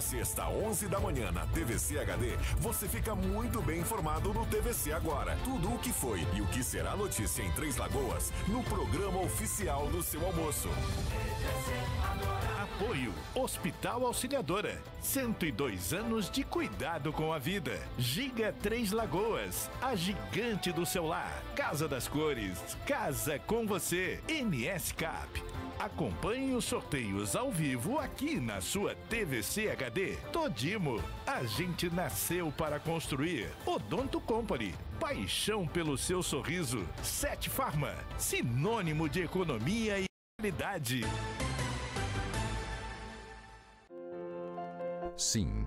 sexta, 11 da manhã, na TVC HD, você fica muito bem informado no TVC Agora. Tudo o que foi e o que será notícia em Três Lagoas, no programa oficial do seu almoço. Apoio Hospital Auxiliadora. 102 anos de cuidado com a vida. Giga Três Lagoas, a gigante do seu lar. Casa das Cores, casa com você. MS Cap. Acompanhe os sorteios ao vivo aqui na sua TVC HD. Todimo, a gente nasceu para construir. Odonto Company, paixão pelo seu sorriso. Sete Farma, sinônimo de economia e qualidade. Sim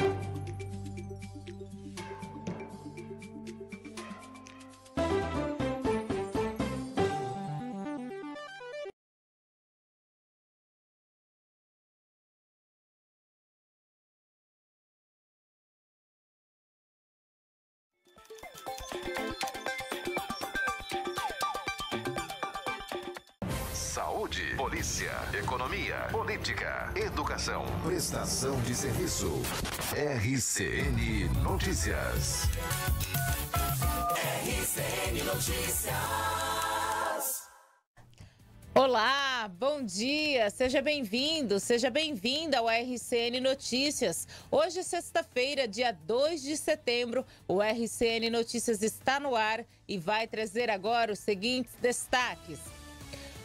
Polícia, Economia, Política, Educação, Prestação de Serviço. RCN Notícias. RCN Notícias. Olá, bom dia, seja bem-vindo, seja bem-vinda ao RCN Notícias. Hoje, é sexta-feira, dia 2 de setembro, o RCN Notícias está no ar e vai trazer agora os seguintes destaques.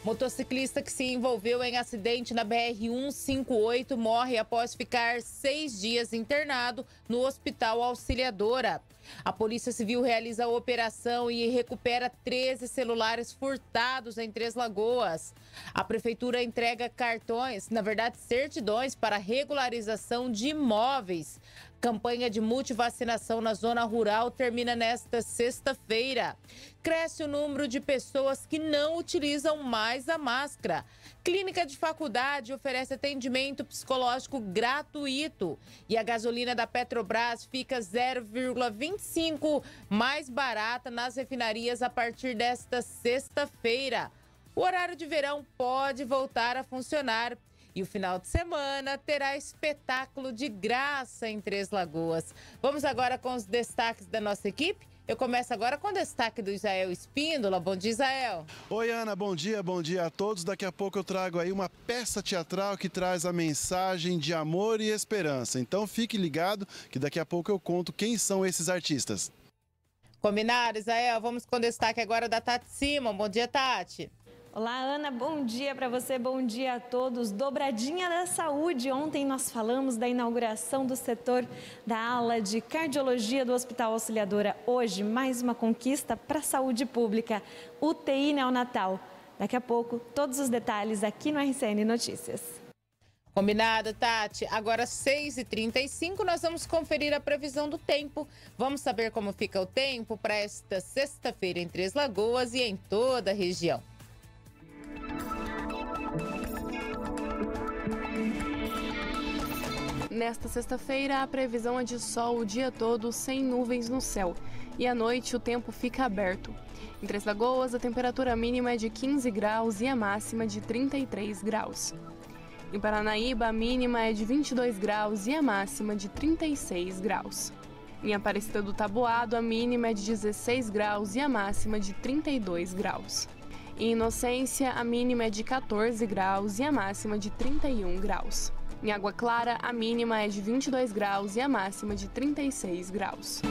Motociclista que se envolveu em acidente na BR-158 morre após ficar seis dias internado no Hospital Auxiliadora. A Polícia Civil realiza a operação e recupera 13 celulares furtados em Três Lagoas. A Prefeitura entrega cartões, na verdade certidões, para regularização de imóveis. Campanha de multivacinação na zona rural termina nesta sexta-feira. Cresce o número de pessoas que não utilizam mais a máscara. Clínica de Faculdade oferece atendimento psicológico gratuito. E a gasolina da Petrobras fica 0,25 mais barata nas refinarias a partir desta sexta-feira. O horário de verão pode voltar a funcionar e o final de semana terá espetáculo de graça em Três Lagoas. Vamos agora com os destaques da nossa equipe. Eu começo agora com o destaque do Israel Espíndola. Bom dia, Israel. Oi, Ana. Bom dia, bom dia a todos. Daqui a pouco eu trago aí uma peça teatral que traz a mensagem de amor e esperança. Então fique ligado que daqui a pouco eu conto quem são esses artistas. Combinado, Israel? Vamos com o destaque agora da Tati Simon. Bom dia, Tati. Olá, Ana, bom dia para você, bom dia a todos. Dobradinha da Saúde. Ontem nós falamos da inauguração do setor da ala de cardiologia do Hospital Auxiliadora. Hoje, mais uma conquista para a saúde pública, UTI neonatal. Daqui a pouco, todos os detalhes aqui no RCN Notícias. Combinado, Tati? Agora, 6h35, nós vamos conferir a previsão do tempo. Vamos saber como fica o tempo para esta sexta-feira em Três Lagoas e em toda a região. Nesta sexta-feira, a previsão é de sol o dia todo, sem nuvens no céu. E à noite, o tempo fica aberto. Em Três Lagoas, a temperatura mínima é de 15 graus e a máxima de 33 graus. Em Paranaíba, a mínima é de 22 graus e a máxima de 36 graus. Em Aparecida do Taboado, a mínima é de 16 graus e a máxima de 32 graus. Em Inocência, a mínima é de 14 graus e a máxima de 31 graus. Em Água Clara, a mínima é de 22 graus e a máxima de 36 graus.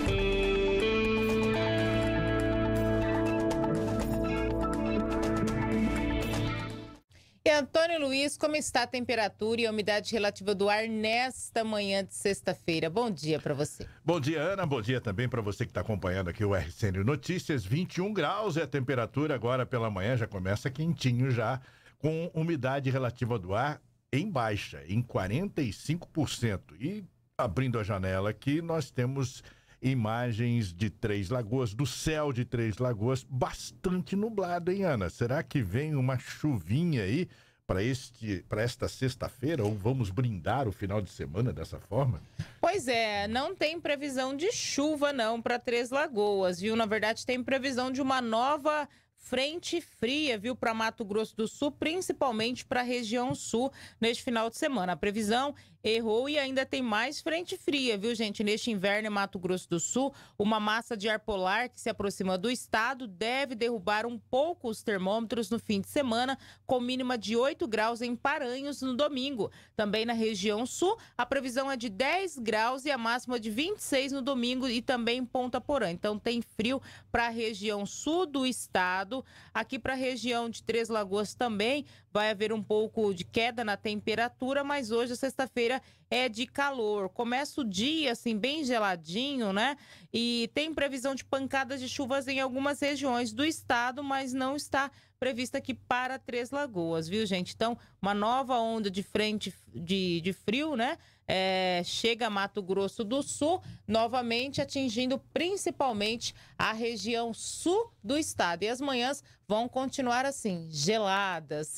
Antônio Luiz, como está a temperatura e a umidade relativa do ar nesta manhã de sexta-feira? Bom dia para você. Bom dia, Ana. Bom dia também para você que está acompanhando aqui o RCN Notícias. 21 graus é a temperatura agora pela manhã, já começa quentinho já, com umidade relativa do ar em baixa, em 45%. E abrindo a janela aqui, nós temos imagens de Três Lagoas, do céu de Três Lagoas, bastante nublado, hein, Ana? Será que vem uma chuvinha aí? para este para esta sexta-feira ou vamos brindar o final de semana dessa forma? Pois é, não tem previsão de chuva não para Três Lagoas, viu? Na verdade tem previsão de uma nova frente fria, viu, para Mato Grosso do Sul, principalmente para a região sul neste final de semana. A previsão errou e ainda tem mais frente fria, viu, gente? Neste inverno em Mato Grosso do Sul, uma massa de ar polar que se aproxima do estado deve derrubar um pouco os termômetros no fim de semana, com mínima de 8 graus em Paranhos no domingo. Também na região sul, a previsão é de 10 graus e a máxima de 26 no domingo e também em Ponta Porã. Então tem frio para a região sul do estado, aqui para a região de Três Lagoas também, vai haver um pouco de queda na temperatura, mas hoje, sexta-feira, é de calor. Começa o dia, assim, bem geladinho, né? E tem previsão de pancadas de chuvas em algumas regiões do estado, mas não está prevista aqui para Três Lagoas, viu, gente? Então, uma nova onda de frente de, de frio, né? É, chega a Mato Grosso do Sul, novamente atingindo principalmente a região sul do estado. E as manhãs vão continuar assim, geladas.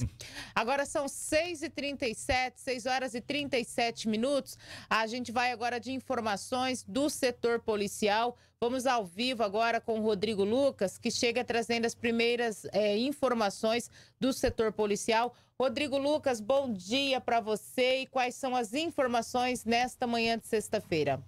Agora são 6h37, 6 horas e 37 minutos. A gente vai agora de informações do setor policial. Vamos ao vivo agora com o Rodrigo Lucas, que chega trazendo as primeiras é, informações do setor policial. Rodrigo Lucas, bom dia para você e quais são as informações nesta manhã de sexta-feira?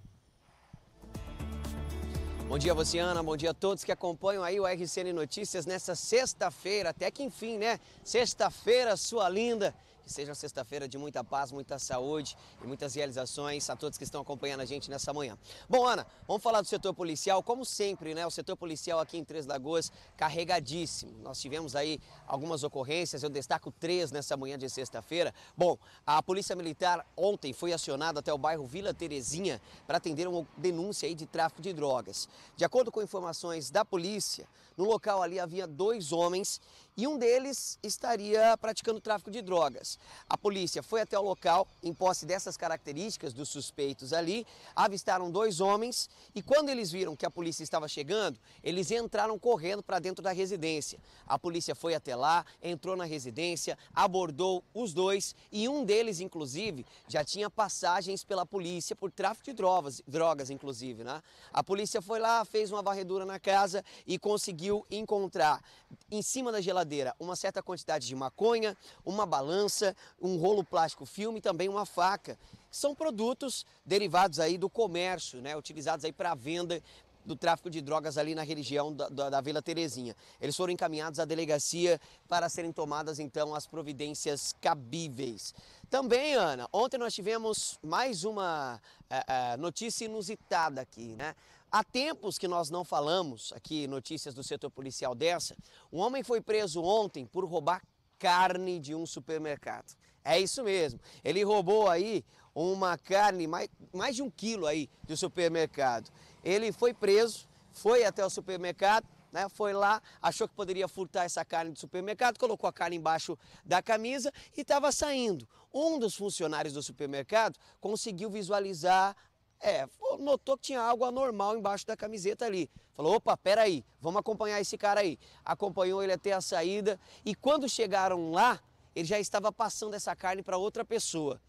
Bom dia, Luciana. Bom dia a todos que acompanham aí o RCN Notícias nessa sexta-feira, até que enfim, né? Sexta-feira, sua linda. Que seja uma sexta-feira de muita paz, muita saúde e muitas realizações a todos que estão acompanhando a gente nessa manhã. Bom, Ana, vamos falar do setor policial. Como sempre, né, o setor policial aqui em Três Lagoas carregadíssimo. Nós tivemos aí algumas ocorrências, eu destaco três nessa manhã de sexta-feira. Bom, a Polícia Militar ontem foi acionada até o bairro Vila Terezinha para atender uma denúncia aí de tráfico de drogas. De acordo com informações da polícia, no local ali havia dois homens e um deles estaria praticando tráfico de drogas. A polícia foi até o local em posse dessas características dos suspeitos ali, avistaram dois homens e quando eles viram que a polícia estava chegando, eles entraram correndo para dentro da residência. A polícia foi até lá, entrou na residência, abordou os dois e um deles, inclusive, já tinha passagens pela polícia por tráfico de drogas, drogas inclusive, né? A polícia foi lá, fez uma varredura na casa e conseguiu encontrar em cima da geladeira uma certa quantidade de maconha, uma balança, um rolo plástico filme e também uma faca. São produtos derivados aí do comércio, né, utilizados aí para venda do tráfico de drogas ali na região da, da, da Vila Terezinha. Eles foram encaminhados à delegacia para serem tomadas então as providências cabíveis. Também, Ana, ontem nós tivemos mais uma eh, eh, notícia inusitada aqui, né? Há tempos que nós não falamos aqui notícias do setor policial dessa. Um homem foi preso ontem por roubar carne de um supermercado. É isso mesmo. Ele roubou aí uma carne, mais, mais de um quilo aí do supermercado. Ele foi preso, foi até o supermercado, né, foi lá, achou que poderia furtar essa carne do supermercado, colocou a carne embaixo da camisa e estava saindo. Um dos funcionários do supermercado conseguiu visualizar é, notou que tinha algo anormal embaixo da camiseta ali. Falou, opa, peraí, vamos acompanhar esse cara aí. Acompanhou ele até a saída e quando chegaram lá, ele já estava passando essa carne para outra pessoa.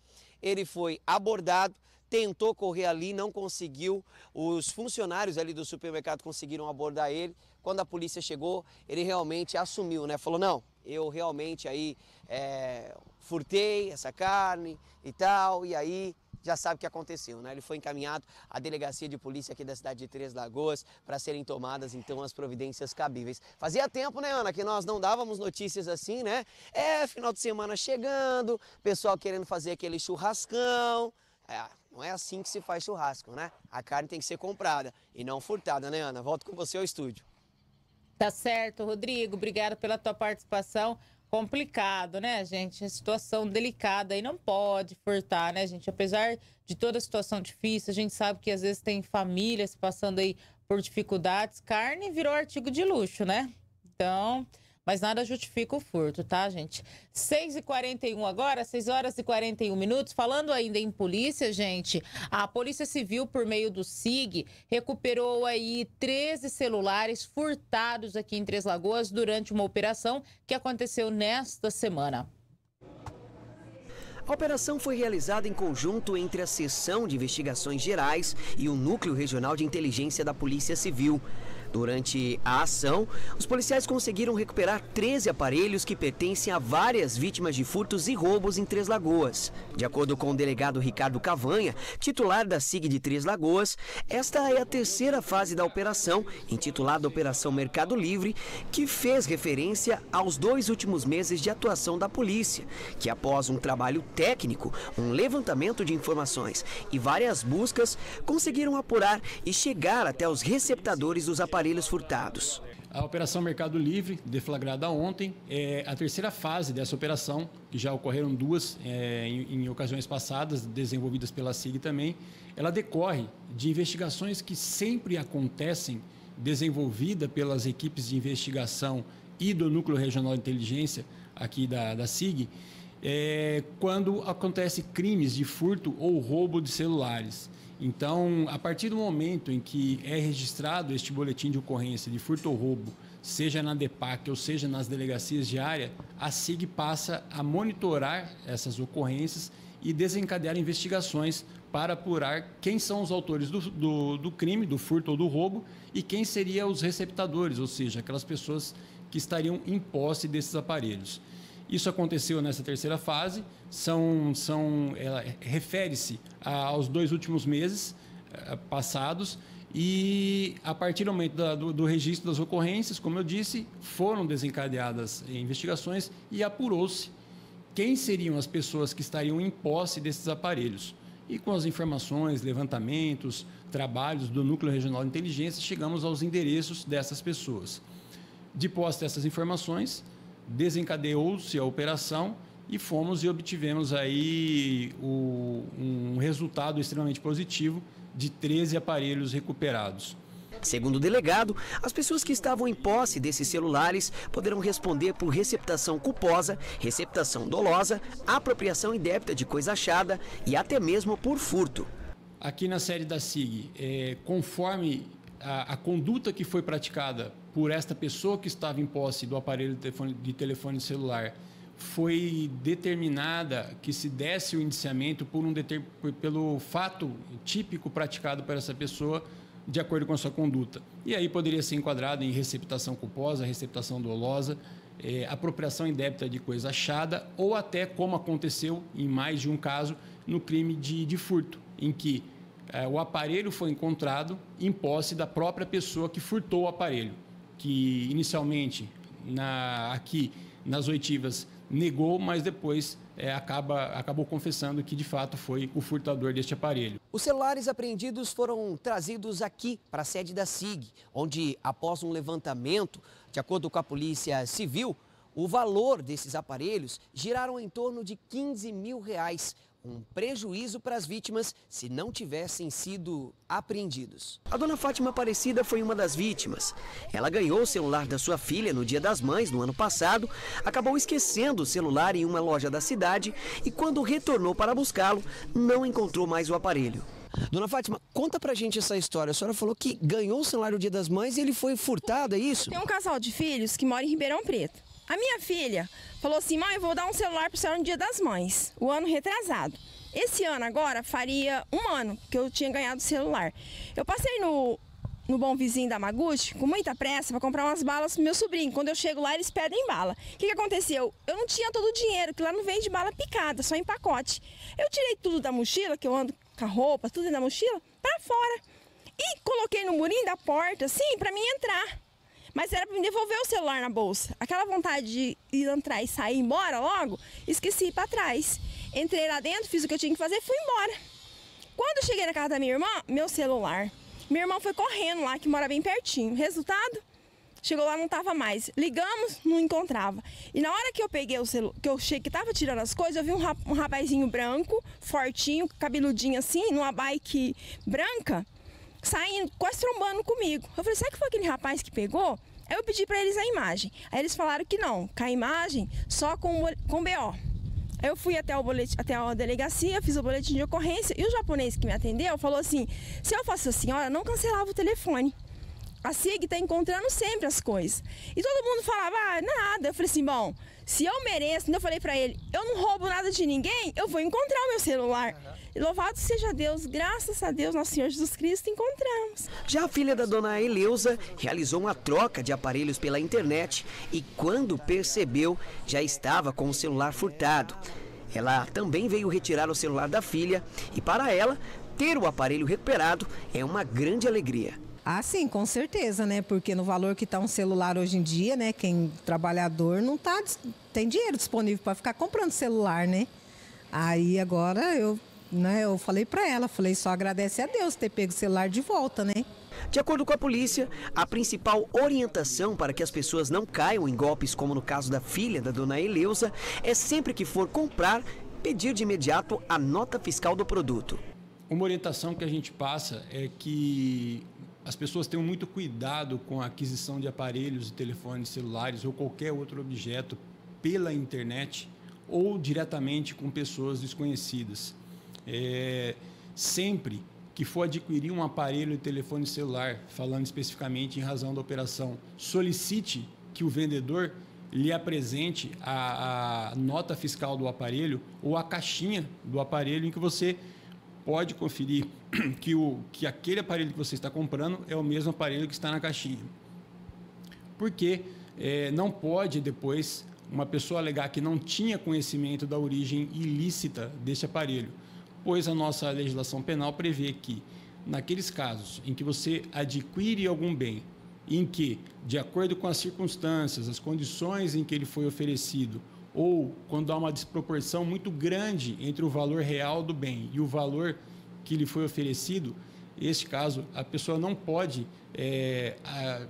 Ele foi abordado, tentou correr ali, não conseguiu. Os funcionários ali do supermercado conseguiram abordar ele. Quando a polícia chegou, ele realmente assumiu, né? Falou, não, eu realmente aí é, furtei essa carne e tal, e aí já sabe o que aconteceu, né? Ele foi encaminhado à delegacia de polícia aqui da cidade de Três Lagoas para serem tomadas então as providências cabíveis. Fazia tempo, né, Ana, que nós não dávamos notícias assim, né? É, final de semana chegando, pessoal querendo fazer aquele churrascão. É, não é assim que se faz churrasco, né? A carne tem que ser comprada e não furtada, né, Ana? Volto com você ao estúdio. Tá certo, Rodrigo. Obrigado pela tua participação complicado, né, gente? a situação delicada e não pode furtar, né, gente? Apesar de toda a situação difícil, a gente sabe que às vezes tem famílias passando aí por dificuldades. Carne virou artigo de luxo, né? Então, mas nada justifica o furto, tá, gente? 6h41 agora, 6 horas e 41 minutos. Falando ainda em polícia, gente, a Polícia Civil, por meio do SIG, recuperou aí 13 celulares furtados aqui em Três Lagoas durante uma operação que aconteceu nesta semana. A operação foi realizada em conjunto entre a Seção de Investigações Gerais e o Núcleo Regional de Inteligência da Polícia Civil. Durante a ação, os policiais conseguiram recuperar 13 aparelhos que pertencem a várias vítimas de furtos e roubos em Três Lagoas. De acordo com o delegado Ricardo Cavanha, titular da SIG de Três Lagoas, esta é a terceira fase da operação, intitulada Operação Mercado Livre, que fez referência aos dois últimos meses de atuação da polícia, que após um trabalho técnico, um levantamento de informações e várias buscas, conseguiram apurar e chegar até os receptadores dos aparelhos aparelhos furtados. A Operação Mercado Livre, deflagrada ontem, é a terceira fase dessa operação, que já ocorreram duas é, em, em, ocasiões passadas, desenvolvidas pela SIG também. Ela decorre de investigações que sempre acontecem, desenvolvida pelas equipes de investigação e do Núcleo Regional de Inteligência aqui da, da SIG, é, quando acontece crimes de furto ou roubo de celulares. Então, a partir do momento em que é registrado este boletim de ocorrência de furto ou roubo, seja na DEPAC ou seja nas delegacias de área, a SIG passa a monitorar essas ocorrências e desencadear investigações para apurar quem são os autores do, do, do, crime, do furto ou do roubo e quem seriam os receptadores, ou seja, aquelas pessoas que estariam em posse desses aparelhos. Isso aconteceu nessa terceira fase, são, são, ela refere-se aos dois últimos meses eh, passados e a partir do momento da, do, do, registro das ocorrências, como eu disse, foram desencadeadas investigações e apurou-se quem seriam as pessoas que estariam em posse desses aparelhos. E com as informações, levantamentos, trabalhos do Núcleo Regional de Inteligência, chegamos aos endereços dessas pessoas. De posse dessas informações, desencadeou-se a operação e fomos e obtivemos aí o, um resultado extremamente positivo de 13 aparelhos recuperados. Segundo o delegado, as pessoas que estavam em posse desses celulares poderão responder por receptação culposa, receptação dolosa, apropriação indébita de coisa achada e até mesmo por furto. Aqui na série da SIG, é, conforme a, a conduta que foi praticada por esta pessoa que estava em posse do aparelho de telefone, de telefone celular foi determinada que se desse o indiciamento por um deter, por, pelo fato típico praticado por essa pessoa de acordo com a sua conduta. E aí poderia ser enquadrado em receptação culposa, receptação dolosa, é, apropriação indébita de coisa achada ou até, como aconteceu em mais de um caso, no crime de, de furto, em que é, o aparelho foi encontrado em posse da própria pessoa que furtou o aparelho que inicialmente na, aqui nas oitivas negou, mas depois é, acaba, acabou confessando que de fato foi o furtador deste aparelho. Os celulares apreendidos foram trazidos aqui para a sede da SIG, onde, após um levantamento, de acordo com a Polícia Civil, o valor desses aparelhos giraram em torno de 15 mil reais um prejuízo para as vítimas se não tivessem sido apreendidos. A dona Fátima Aparecida foi uma das vítimas. Ela ganhou o celular da sua filha no Dia das Mães, no ano passado, acabou esquecendo o celular em uma loja da cidade e, quando retornou para buscá-lo, não encontrou mais o aparelho. Dona Fátima, conta pra gente essa história. A senhora falou que ganhou o celular no Dia das Mães e ele foi furtado, é isso? Tem um casal de filhos que mora em Ribeirão Preto. A minha filha Falou assim, mãe, eu vou dar um celular para a senhora no Dia das Mães, o ano retrasado. Esse ano agora faria um ano que eu tinha ganhado o celular. Eu passei no, no Bom Vizinho da Maguchi com muita pressa para comprar umas balas pro meu sobrinho. Quando eu chego lá, eles pedem bala. O que, que aconteceu? Eu não tinha todo o dinheiro, que lá não vende bala picada, só em pacote. Eu tirei tudo da mochila, que eu ando com a roupa, tudo na mochila, para fora. E coloquei no murinho da porta, assim, para mim entrar. Mas era pra me devolver o celular na bolsa. Aquela vontade de ir entrar e sair embora logo, esqueci para trás. Entrei lá dentro, fiz o que eu tinha que fazer, fui embora. Quando cheguei na casa da minha irmã, meu celular. Minha irmã foi correndo lá, que mora bem pertinho. Resultado? Chegou lá, não tava mais. Ligamos, não encontrava. E na hora que eu peguei o celular, que eu cheguei, que tava tirando as coisas, eu vi um, rap, um rapazinho branco, fortinho, cabeludinho assim, numa bike branca saindo, quase trombando comigo. Eu falei, será que foi aquele rapaz que pegou? Aí eu pedi para eles a imagem. Aí eles falaram que não, com a imagem só com, com BO. Aí eu fui até, o boletim, até a delegacia, fiz o boletim de ocorrência e o japonês que me atendeu falou assim: se eu fosse a senhora, não cancelava o telefone. A SIG está encontrando sempre as coisas. E todo mundo falava, ah, nada. Eu falei assim, bom, se eu mereço, então eu falei para ele, eu não roubo nada de ninguém, eu vou encontrar o meu celular. Uhum. Louvado seja Deus, graças a Deus, nosso Senhor Jesus Cristo, encontramos. Já a filha da dona Eleusa realizou uma troca de aparelhos pela internet e, quando percebeu, já estava com o celular furtado. Ela também veio retirar o celular da filha e, para ela, ter o aparelho recuperado é uma grande alegria. Ah, sim, com certeza, né? Porque no valor que está um celular hoje em dia, né? Quem trabalhador não tá, tem dinheiro disponível para ficar comprando celular, né? Aí agora eu né? Eu falei para ela, falei só agradece a Deus ter pego o celular de volta, né? De acordo com a polícia, a principal orientação para que as pessoas não caiam em golpes, como no caso da filha da dona Eleusa, é sempre que for comprar, pedir de imediato a nota fiscal do produto. Uma orientação que a gente passa é que as pessoas tenham muito cuidado com a aquisição de aparelhos e telefones celulares ou qualquer outro objeto pela internet ou diretamente com pessoas desconhecidas. É, sempre que for adquirir um aparelho de telefone celular, falando especificamente em razão da operação, solicite que o vendedor lhe apresente a, a, nota fiscal do aparelho ou a caixinha do aparelho em que você pode conferir que, o, que aquele aparelho que você está comprando é o mesmo aparelho que está na caixinha. Porque é, não pode depois uma pessoa alegar que não tinha conhecimento da origem ilícita desse aparelho pois a nossa legislação penal prevê que, naqueles casos em que você adquire algum bem em que, de acordo com as circunstâncias, as condições em que ele foi oferecido, ou quando há uma desproporção muito grande entre o valor real do bem e o valor que lhe foi oferecido, esse caso a pessoa não pode é, a,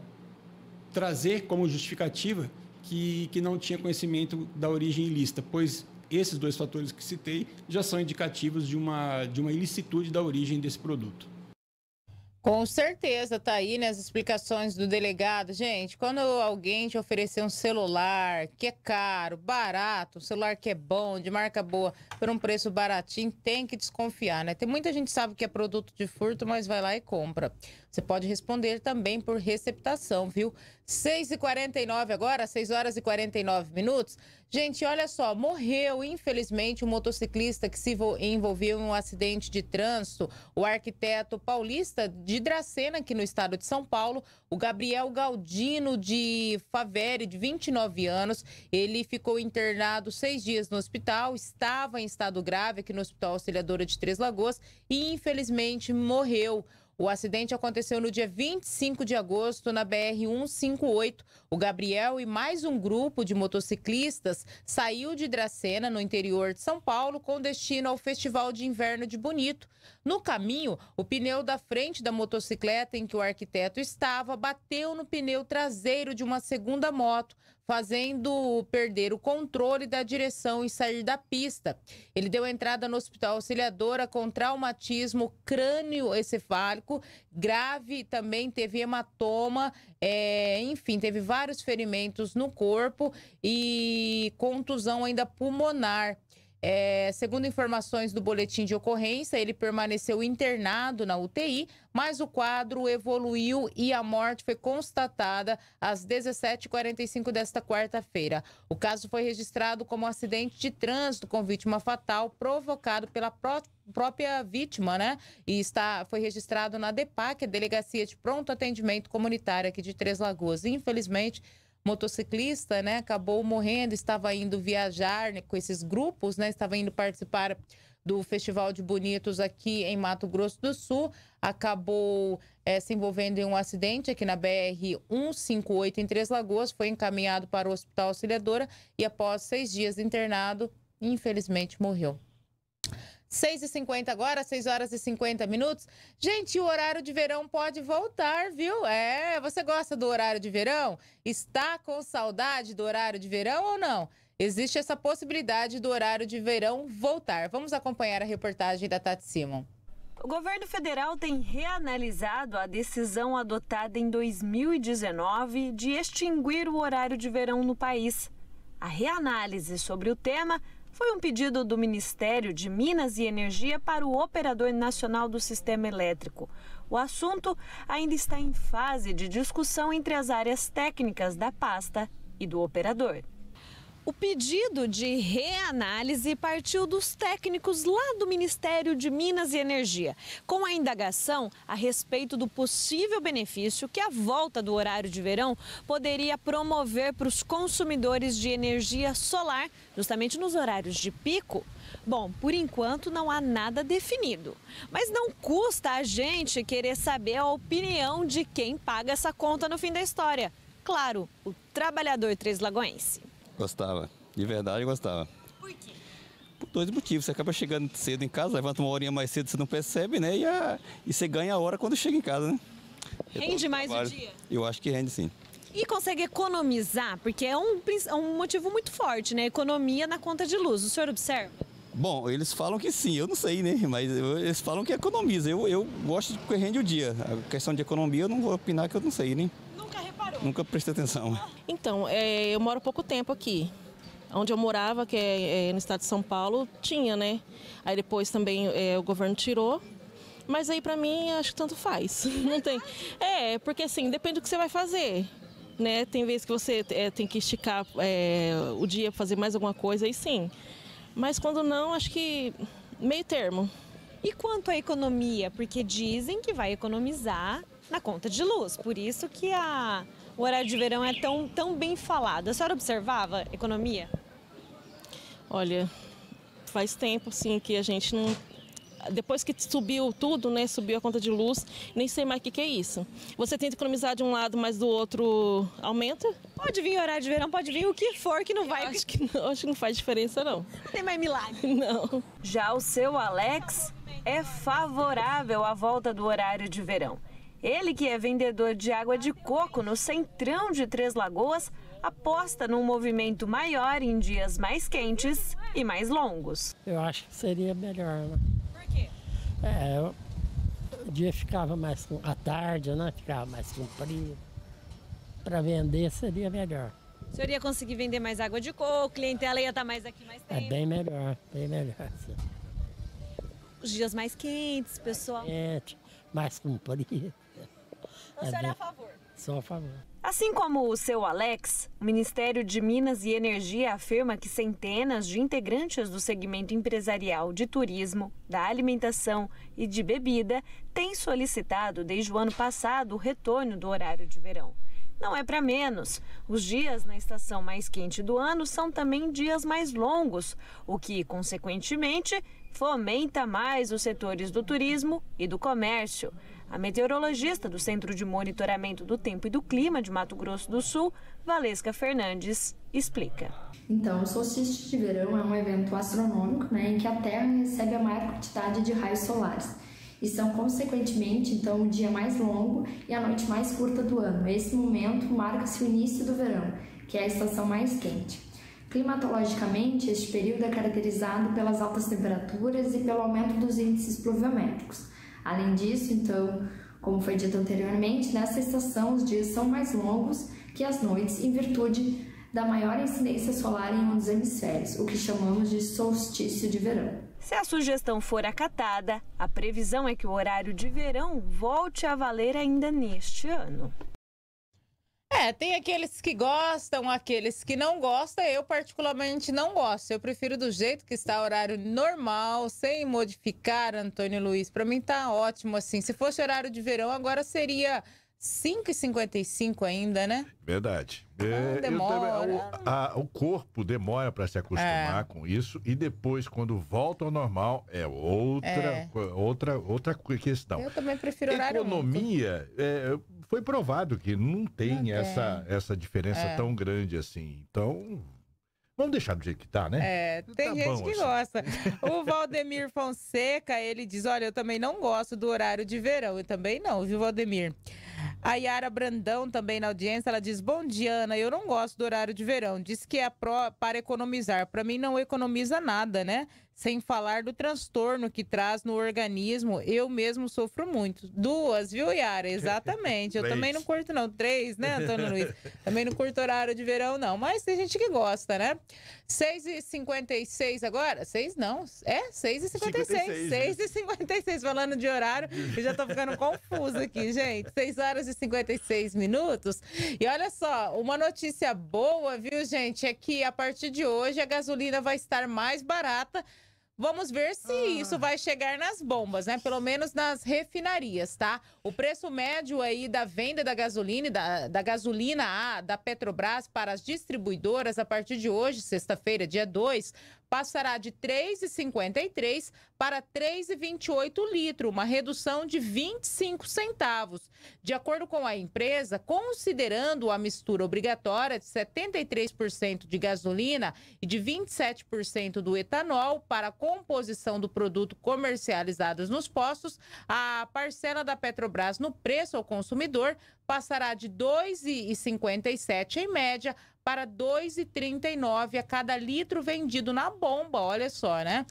trazer como justificativa que, que não tinha conhecimento da origem ilícita, pois esses dois fatores que citei já são indicativos de uma, de uma ilicitude da origem desse produto. Com certeza, tá aí nas né, explicações do delegado. Gente, quando alguém te oferecer um celular que é caro, barato, um celular que é bom, de marca boa, por um preço baratinho, tem que desconfiar, né? Tem muita gente que sabe que é produto de furto, mas vai lá e compra. Você pode responder também por receptação, viu? 6h49 agora, 6 horas e 49 minutos. Gente, olha só, morreu, infelizmente, um motociclista que se envolveu em um acidente de trânsito. O arquiteto paulista de Dracena, aqui no estado de São Paulo, o Gabriel Galdino de Favere, de 29 anos, ele ficou internado seis dias no hospital, estava em estado grave aqui no Hospital Auxiliadora de Três Lagoas e, infelizmente, morreu. O acidente aconteceu no dia 25 de agosto na BR-158. O Gabriel e mais um grupo de motociclistas saiu de Dracena, no interior de São Paulo, com destino ao Festival de Inverno de Bonito. No caminho, o pneu da frente da motocicleta em que o arquiteto estava bateu no pneu traseiro de uma segunda moto, fazendo perder o controle da direção e sair da pista. Ele deu entrada no hospital auxiliadora com traumatismo crânioencefálico grave, também teve hematoma, é, enfim, teve vários ferimentos no corpo e contusão ainda pulmonar. É, segundo informações do boletim de ocorrência, ele permaneceu internado na UTI, mas o quadro evoluiu e a morte foi constatada às 17h45 desta quarta-feira. O caso foi registrado como acidente de trânsito com vítima fatal provocado pela própria vítima, né? E está, foi registrado na DEPAC, é a Delegacia de Pronto Atendimento Comunitário aqui de Três Lagoas. Infelizmente, motociclista, né, acabou morrendo, estava indo viajar né, com esses grupos, né, estava indo participar do Festival de Bonitos aqui em Mato Grosso do Sul, acabou é, se envolvendo em um acidente aqui na BR 158 em Três Lagoas, foi encaminhado para o Hospital Auxiliadora e após seis dias internado, infelizmente morreu. 6h50 agora, 6 horas e 50 minutos. Gente, o horário de verão pode voltar, viu? É, você gosta do horário de verão? Está com saudade do horário de verão ou não? Existe essa possibilidade do horário de verão voltar. Vamos acompanhar a reportagem da Tati Simon. O governo federal tem reanalisado a decisão adotada em 2019 de extinguir o horário de verão no país. A reanálise sobre o tema foi um pedido do Ministério de Minas e Energia para o Operador Nacional do Sistema Elétrico. O assunto ainda está em fase de discussão entre as áreas técnicas da pasta e do operador. O pedido de reanálise partiu dos técnicos lá do Ministério de Minas e Energia, com a indagação a respeito do possível benefício que a volta do horário de verão poderia promover para os consumidores de energia solar, justamente nos horários de pico. Bom, por enquanto não há nada definido, mas não custa a gente querer saber a opinião de quem paga essa conta no fim da história. Claro, o trabalhador Três Lagoense. Gostava. De verdade, gostava. Por quê? Por dois motivos. Você acaba chegando cedo em casa, levanta uma horinha mais cedo, você não percebe, né? E, a... e você ganha a hora quando chega em casa, né? É rende mais o dia? Eu acho que rende, sim. E consegue economizar, porque é um, é um motivo muito forte, né? Economia na conta de luz. O senhor observa? Bom, eles falam que sim, eu não sei, né? Mas eles falam que economiza. Eu, eu gosto de que rende o dia. A questão de economia eu não vou opinar que eu não sei, né? Nunca prestei atenção. Então, é, eu moro pouco tempo aqui. Onde eu morava, que é, é, no estado de São Paulo, tinha, né? Aí depois também é, o governo tirou. Mas aí para mim acho que tanto faz. Não tem. É, porque assim, depende do que você vai fazer. Né? Tem vezes que você é, tem que esticar é, o dia, fazer mais alguma coisa, aí sim. Mas quando não, acho que meio termo. E quanto à economia? Porque dizem que vai economizar na conta de luz. Por isso que a, o horário de verão é tão, tão bem falado. A senhora observava economia? Olha, faz tempo assim que a gente não depois que subiu tudo, né, subiu a conta de luz, nem sei mais o que, que, é isso. Você tenta economizar de um lado, mas do outro aumenta? Pode vir horário de verão, pode vir o que for que não vai. acho que não, acho que não faz diferença não. Não tem mais milagre. Não. Já o seu Alex é favorável à volta do horário de verão. Ele, que é vendedor de água de coco no centrão de Três Lagoas, aposta num movimento maior em dias mais quentes e mais longos. Eu acho que seria melhor. Né? Por quê? É, o dia ficava mais. a tarde, né? Ficava mais comprido. Para vender seria melhor. O senhor ia conseguir vender mais água de coco, clientela ia estar tá mais aqui mais é tempo. É bem melhor, bem melhor. Sim. Os dias mais quentes, pessoal. Mais quente, mais comprido é é a favor? Sou a favor. Assim como o seu Alex, o Ministério de Minas e Energia afirma que centenas de integrantes do segmento empresarial de turismo, da alimentação e de bebida têm solicitado desde o ano passado o retorno do horário de verão. Não é para menos. Os dias na estação mais quente do ano são também dias mais longos, o que, consequentemente, fomenta mais os setores do turismo e do comércio. A meteorologista do Centro de Monitoramento do Tempo e do Clima de Mato Grosso do Sul, Valesca Fernandes, explica. Então, o solstício de verão é um evento astronômico né, em que a Terra recebe a maior quantidade de raios solares e são consequentemente então o dia mais longo e a noite mais curta do ano. Esse momento marca-se o início do verão, que é a estação mais quente. Climatologicamente, este período é caracterizado pelas altas temperaturas e pelo aumento dos índices pluviométricos. Além disso, então, como foi dito anteriormente, nessa né, estação os dias são mais longos que as noites em virtude da maior incidência solar em um dos hemisférios, o que chamamos de solstício de verão. Se a sugestão for acatada, a previsão é que o horário de verão volte a valer ainda neste ano. É, tem aqueles que gostam, aqueles que não gostam. Eu, particularmente, não gosto. Eu prefiro do jeito que está, horário normal, sem modificar, Antônio Luiz. Para mim tá ótimo assim. Se fosse horário de verão, agora seria 5h55 ainda, né? Verdade. Ah, é, demora. o, a, o, corpo demora para se acostumar é. com isso e depois, quando volta ao normal, é outra, é. outra, outra questão. Eu também prefiro horário. Economia, é, foi provado que não tem, essa essa diferença é. tão grande assim. Então, Vamos deixar do jeito que tá, né? É, tá tem tá gente bom, que assim. gosta. O Valdemir Fonseca, ele diz: Olha, eu também não gosto do horário de verão. Eu também não, viu, Valdemir? A Yara Brandão, também na audiência, ela diz: Bom dia, Ana, eu não gosto do horário de verão. Diz que é para economizar. Para mim, não economiza nada, né? Sem falar do transtorno que traz no organismo, eu mesmo sofro muito. Duas, viu, Yara? Exatamente. Eu também não curto, não. Três, né, Antônio Luiz? Também não curto horário de verão, não. Mas tem gente que gosta, né? 6h56 agora? 6 não. É, 6h56. 6h56. Né? Falando de horário, eu já tô ficando confuso aqui, gente. 6 horas e 56 minutos. E olha só, uma notícia boa, viu, gente? É que a partir de hoje a gasolina vai estar mais barata Vamos ver se ah. isso vai chegar nas bombas, né? Pelo menos nas refinarias, tá? O preço médio aí da venda da gasolina, da, da gasolina A da Petrobras para as distribuidoras a partir de hoje, sexta-feira, dia 2, passará de 3,53 para 3,28 litro, uma redução de 25 centavos. De acordo com a empresa, considerando a mistura obrigatória de 73% de gasolina e de 27% do etanol para a composição do produto comercializado nos postos, a parcela da Petrobras no preço ao consumidor passará de 2,57 em média para 2,39 a cada litro vendido na bomba, olha só, né?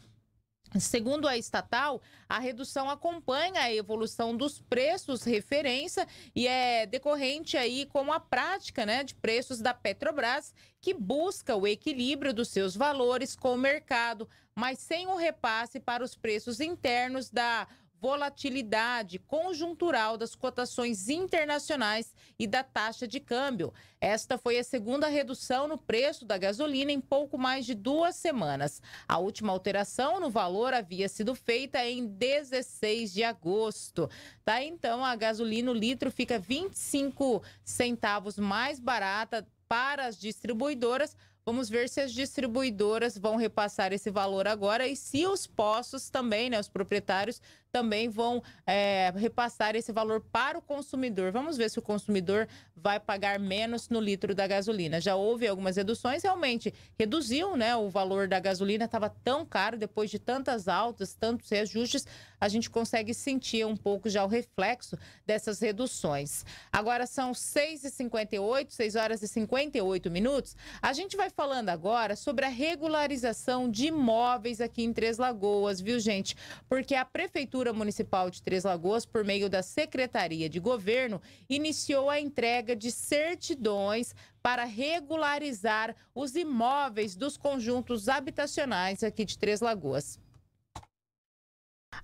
Segundo a estatal, a redução acompanha a evolução dos preços referência e é decorrente aí com a prática né, de preços da Petrobras, que busca o equilíbrio dos seus valores com o mercado, mas sem o repasse para os preços internos da volatilidade conjuntural das cotações internacionais e da taxa de câmbio. Esta foi a segunda redução no preço da gasolina em pouco mais de duas semanas. A última alteração no valor havia sido feita em 16 de agosto. Tá então a gasolina o litro fica 25 centavos mais barata para as distribuidoras. Vamos ver se as distribuidoras vão repassar esse valor agora e se os postos também, né, os proprietários também vão é, repassar esse valor para o consumidor. Vamos ver se o consumidor vai pagar menos no litro da gasolina. Já houve algumas reduções, realmente reduziu né, o valor da gasolina, estava tão caro, depois de tantas altas, tantos reajustes, a gente consegue sentir um pouco já o reflexo dessas reduções. Agora são 6h58, 6 horas e 58 minutos. A gente vai falando agora sobre a regularização de imóveis aqui em Três Lagoas, viu, gente? Porque a prefeitura Prefeitura Municipal de Três Lagoas, por meio da Secretaria de Governo, iniciou a entrega de certidões para regularizar os imóveis dos conjuntos habitacionais aqui de Três Lagoas.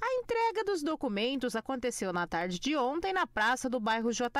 A entrega dos documentos aconteceu na tarde de ontem na praça do bairro JK,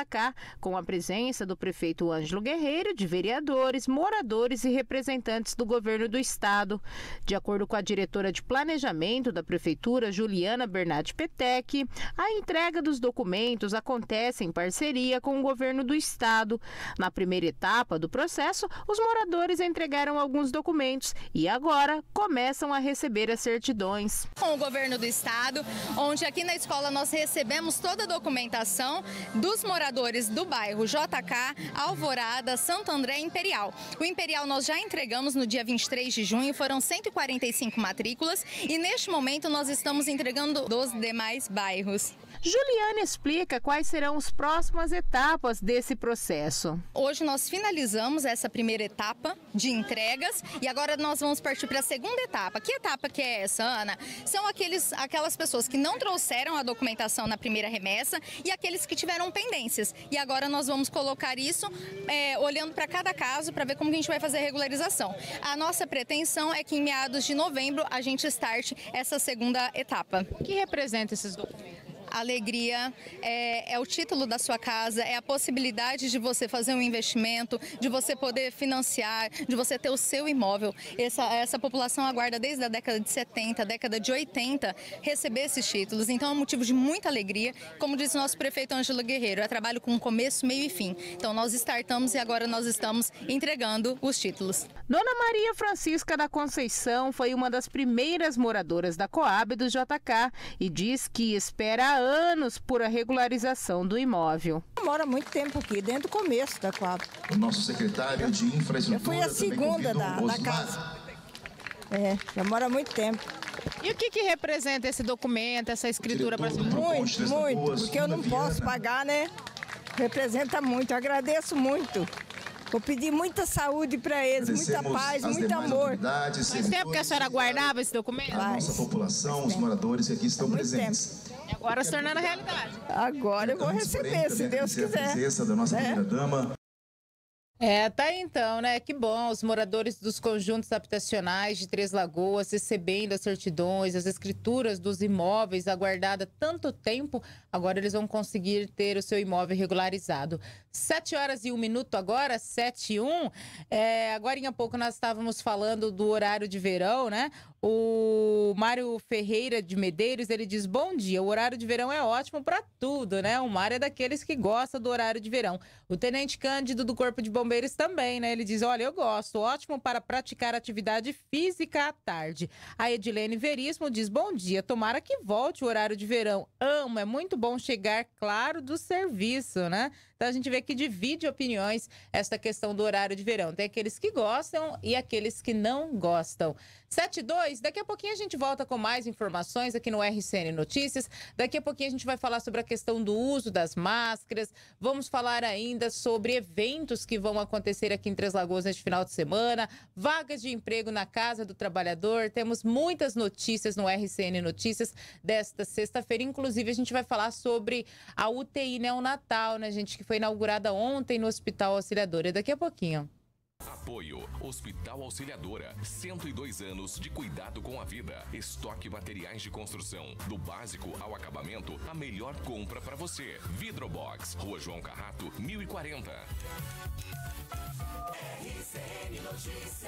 com a presença do prefeito Ângelo Guerreiro, de vereadores, moradores e representantes do governo do estado. De acordo com a diretora de planejamento da prefeitura, Juliana Bernardi Petec, a entrega dos documentos acontece em parceria com o governo do estado. Na primeira etapa do processo, os moradores entregaram alguns documentos e agora começam a receber as certidões. Com o governo do estado onde aqui na escola nós recebemos toda a documentação dos moradores do bairro JK, Alvorada, Santo André e Imperial. O Imperial nós já entregamos no dia 23 de junho, foram 145 matrículas e neste momento nós estamos entregando dos demais bairros. Juliana explica quais serão as próximas etapas desse processo. Hoje nós finalizamos essa primeira etapa de entregas e agora nós vamos partir para a segunda etapa. Que etapa que é essa, Ana? São aqueles, aquelas pessoas que não trouxeram a documentação na primeira remessa e aqueles que tiveram pendências. E agora nós vamos colocar isso é, olhando para cada caso para ver como a gente vai fazer a regularização. A nossa pretensão é que em meados de novembro a gente starte essa segunda etapa. O que representa esses documentos? Alegria é, é, o título da sua casa, é a possibilidade de você fazer um investimento, de você poder financiar, de você ter o seu imóvel. Essa, essa população aguarda desde a década de 70, década de 80, receber esses títulos. Então é um motivo de muita alegria. Como disse o nosso prefeito Ângelo Guerreiro, é trabalho com começo, meio e fim. Então nós startamos e agora nós estamos entregando os títulos. Dona Maria Francisca da Conceição foi uma das primeiras moradoras da Coab do JK e diz que espera anos por a regularização do imóvel. Mora muito tempo aqui, desde o começo da quadra. O nosso secretário de infraestrutura. Eu fui a segunda da, da casa. É, já mora muito tempo. E o que, que representa esse documento, essa escritura para Muito, muito, porque eu não posso pagar, né? Representa muito, eu agradeço muito. Vou pedir muita saúde para eles, muita paz, muito amor. Faz tempo que a senhora guardava esse documento? A nossa população, os moradores que aqui estão presentes. Tempo. Agora se tornando realidade. Agora eu vou receber, se Deus quiser. A da nossa primeira-dama. Né? É, tá aí então, né? Que bom, os moradores dos conjuntos habitacionais de Três Lagoas recebendo as certidões, as escrituras dos imóveis aguardada tanto tempo, agora eles vão conseguir ter o seu imóvel regularizado. Sete horas e um minuto agora, sete e um. É, agora em pouco nós estávamos falando do horário de verão, né? O Mário Ferreira de Medeiros, ele diz, bom dia, o horário de verão é ótimo para tudo, né? O Mário é daqueles que gosta do horário de verão. O Tenente Cândido do Corpo de Bombeiros também, né? Ele diz, olha, eu gosto, ótimo para praticar atividade física à tarde. A Edilene Veríssimo diz, bom dia, tomara que volte o horário de verão. Amo, é muito bom chegar claro do serviço, né? Então a gente vê que que divide opiniões esta questão do horário de verão. Tem aqueles que gostam e aqueles que não gostam. 72, daqui a pouquinho a gente volta com mais informações aqui no RCN Notícias. Daqui a pouquinho a gente vai falar sobre a questão do uso das máscaras. Vamos falar ainda sobre eventos que vão acontecer aqui em Três Lagoas neste final de semana, vagas de emprego na Casa do Trabalhador. Temos muitas notícias no RCN Notícias desta sexta-feira. Inclusive, a gente vai falar sobre a UTI neonatal, né, gente, que foi inaugurada entubada ontem no Hospital Auxiliadora. Daqui a pouquinho. Apoio Hospital Auxiliadora, 102 anos de cuidado com a vida. Estoque materiais de construção, do básico ao acabamento, a melhor compra para você. Vidrobox, Rua João Carrato, 1040. RCN Notícias.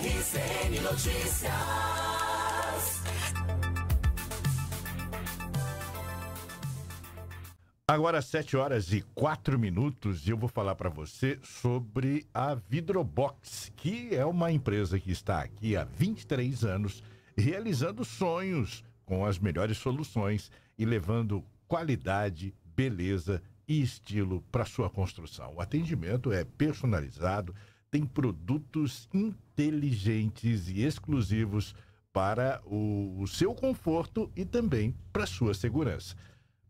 RCN Notícias. Agora, 7 horas e 4 minutos, e eu vou falar para você sobre a Vidrobox, que é uma empresa que está aqui há 23 anos, realizando sonhos com as melhores soluções e levando qualidade, beleza e estilo para sua construção. O atendimento é personalizado tem produtos inteligentes e exclusivos para o, o seu conforto e também para sua segurança.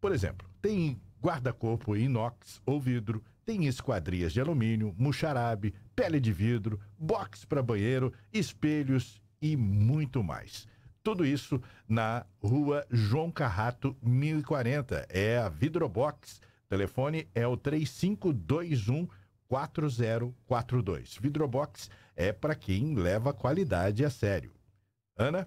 Por exemplo, tem guarda-corpo inox ou vidro, tem esquadrias de alumínio, muxarabe, pele de vidro, box para banheiro, espelhos e muito mais. Tudo isso na rua João Carrato 1040. É a Vidrobox. telefone é o 3521 4042. Vidrobox é para quem leva qualidade a sério. Ana?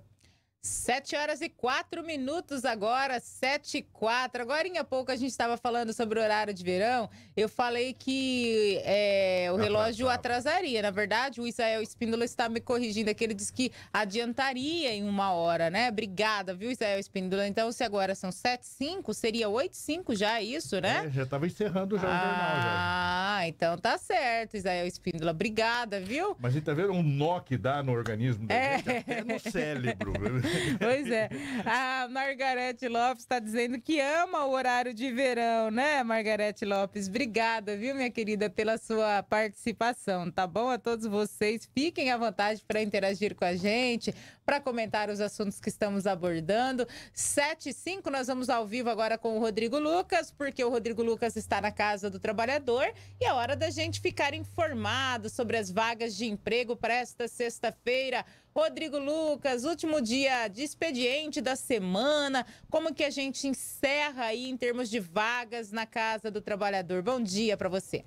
Sete horas e quatro minutos agora, sete e quatro. Agora em pouco a gente estava falando sobre o horário de verão. Eu falei que é, o relógio atrasaria. Na verdade, o Isael Espíndola está me corrigindo aqui. Ele disse que adiantaria em uma hora, né? Obrigada, viu, Isael Espíndola? Então, se agora são sete cinco, seria oito cinco já é isso, né? É, já estava encerrando já ah, o jornal. Ah, então tá certo, Isael Espíndola. Obrigada, viu? Mas a gente tá vendo um nó que dá no organismo da é. gente, até no cérebro. pois é. A Margarete Lopes está dizendo que ama o horário de verão, né, Margarete Lopes? Obrigada, viu, minha querida, pela sua participação, tá bom? A todos vocês, fiquem à vontade para interagir com a gente, para comentar os assuntos que estamos abordando. 7 e 5, nós vamos ao vivo agora com o Rodrigo Lucas, porque o Rodrigo Lucas está na Casa do Trabalhador e é hora da gente ficar informado sobre as vagas de emprego para esta sexta-feira. Rodrigo Lucas, último dia de expediente da semana, como que a gente encerra aí em termos de vagas na Casa do Trabalhador? Bom dia para você.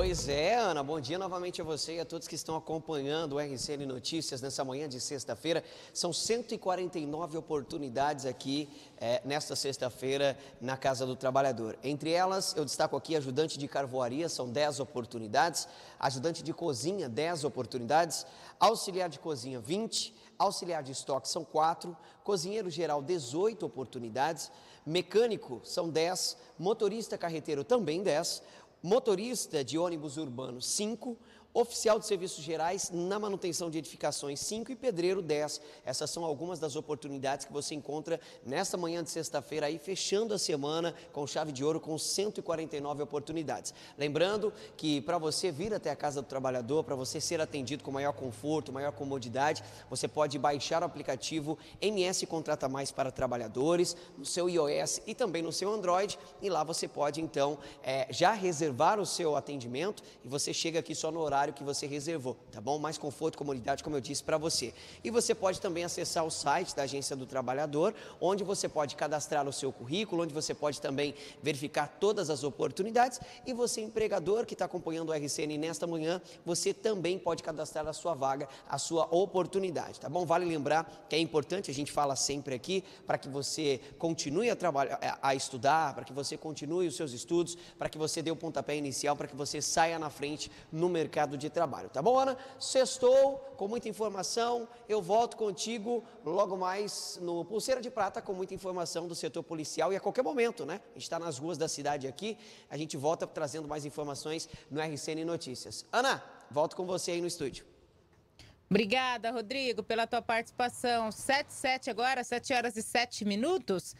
Pois é, Ana, bom dia novamente a você e a todos que estão acompanhando o RCN Notícias nessa manhã de sexta-feira. São 149 oportunidades aqui é, nesta sexta-feira na Casa do Trabalhador. Entre elas, eu destaco aqui ajudante de carvoaria, são 10 oportunidades, ajudante de cozinha, 10 oportunidades, auxiliar de cozinha, 20, auxiliar de estoque, são 4, cozinheiro geral, 18 oportunidades, mecânico, são 10, motorista carreteiro, também 10, motorista de ônibus urbano, 5, oficial de serviços gerais na manutenção de edificações 5 e pedreiro 10. Essas são algumas das oportunidades que você encontra nesta manhã de sexta-feira, aí fechando a semana com chave de ouro, com 149 oportunidades. Lembrando que para você vir até a casa do trabalhador, para você ser atendido com maior conforto, maior comodidade, você pode baixar o aplicativo MS Contrata Mais para Trabalhadores no seu iOS e também no seu Android. E lá você pode então é, já reservar o seu atendimento e você chega aqui só no horário horário que você reservou, tá bom? Mais conforto, comodidade, como eu disse para você. E você pode também acessar o site da Agência do Trabalhador, onde você pode cadastrar o seu currículo, onde você pode também verificar todas as oportunidades. E você, empregador que está acompanhando o RCN nesta manhã, você também pode cadastrar a sua vaga, a sua oportunidade, tá bom? Vale lembrar que é importante, a gente fala sempre aqui, para que você continue a, trabalhar, eh, a estudar, para que você continue os seus estudos, para que você dê o pontapé inicial, para que você saia na frente no mercado mercado de trabalho. Tá bom, Ana? Sextou com muita informação. Eu volto contigo logo mais no Pulseira de Prata com muita informação do setor policial e a qualquer momento, né? A gente está nas ruas da cidade aqui. A gente volta trazendo mais informações no RCN Notícias. Ana, volto com você aí no estúdio. Obrigada, Rodrigo, pela tua participação. 7, 7 agora, 7 horas e 7 minutos.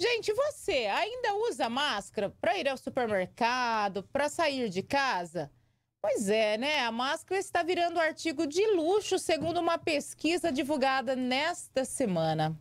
Gente, você ainda usa máscara para ir ao supermercado, para sair de casa? Pois é, né? A máscara está virando artigo de luxo, segundo uma pesquisa divulgada nesta semana.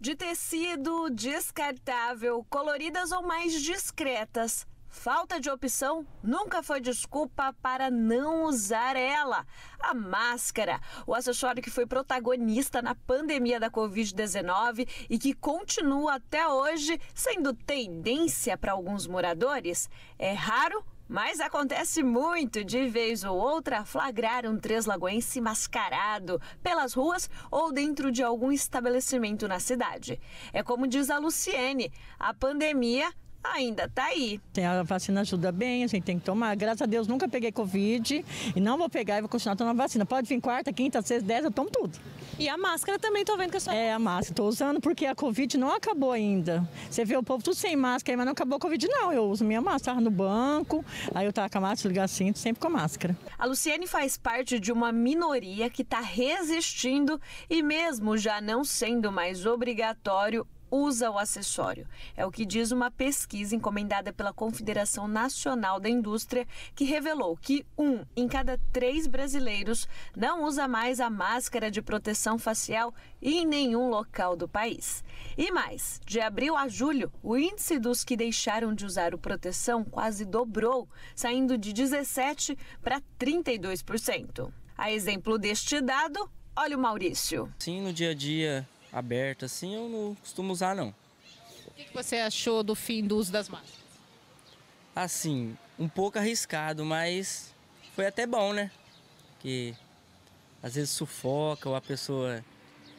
De tecido, descartável, coloridas ou mais discretas. Falta de opção nunca foi desculpa para não usar ela. A máscara, o acessório que foi protagonista na pandemia da Covid-19 e que continua até hoje sendo tendência para alguns moradores, é raro mas acontece muito de vez ou outra flagrar um treslagoense mascarado pelas ruas ou dentro de algum estabelecimento na cidade. É como diz a Luciene, a pandemia ainda tá aí. A vacina ajuda bem, a gente tem que tomar. Graças a Deus nunca peguei Covid e não vou pegar e vou continuar tomando vacina. Pode vir quarta, quinta, sexta, dez, eu tomo tudo. E a máscara também tô vendo que a sua. É, a máscara tô usando porque a Covid não acabou ainda. Você vê o povo tudo sem máscara, mas não acabou a Covid, não. Eu uso minha máscara no banco, aí eu tava com a máscara, ligar cinto, sempre com a máscara. A Luciane faz parte de uma minoria que tá resistindo e mesmo já não sendo mais obrigatório, usa o acessório. É o que diz uma pesquisa encomendada pela Confederação Nacional da Indústria, que revelou que um em cada três brasileiros não usa mais a máscara de proteção facial em nenhum local do país. E mais, de abril a julho, o índice dos que deixaram de usar o proteção quase dobrou, saindo de 17 para 32%. A exemplo deste dado, olha o Maurício. Sim, no dia a dia aberta assim, eu não costumo usar não. O que, que você achou do fim do uso das máscaras? Assim, um pouco arriscado, mas foi até bom, né? Que às vezes sufoca ou a pessoa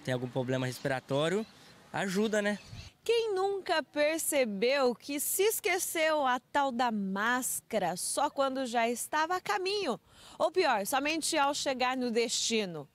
tem algum problema respiratório, ajuda, né? Quem nunca percebeu que se esqueceu a tal da máscara só quando já estava a caminho? Ou pior, somente ao chegar no destino?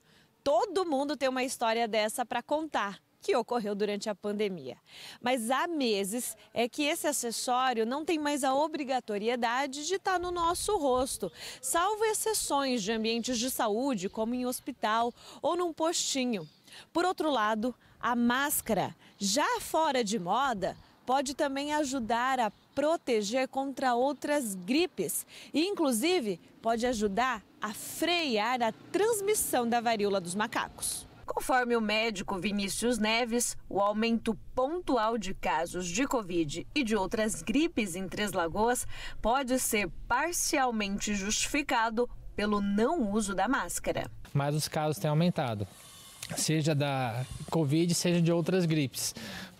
todo mundo tem uma história dessa para contar que ocorreu durante a pandemia. Mas há meses é que esse acessório não tem mais a obrigatoriedade de estar tá no nosso rosto, salvo exceções de ambientes de saúde, como em hospital ou num postinho. Por outro lado, a máscara, já fora de moda, pode também ajudar a proteger contra outras gripes e, inclusive, pode ajudar a frear a transmissão da varíola dos macacos. Conforme o médico Vinícius Neves, o aumento pontual de casos de Covid e de outras gripes em Três Lagoas pode ser parcialmente justificado pelo não uso da máscara. Mas os casos têm aumentado, seja da Covid, seja de outras gripes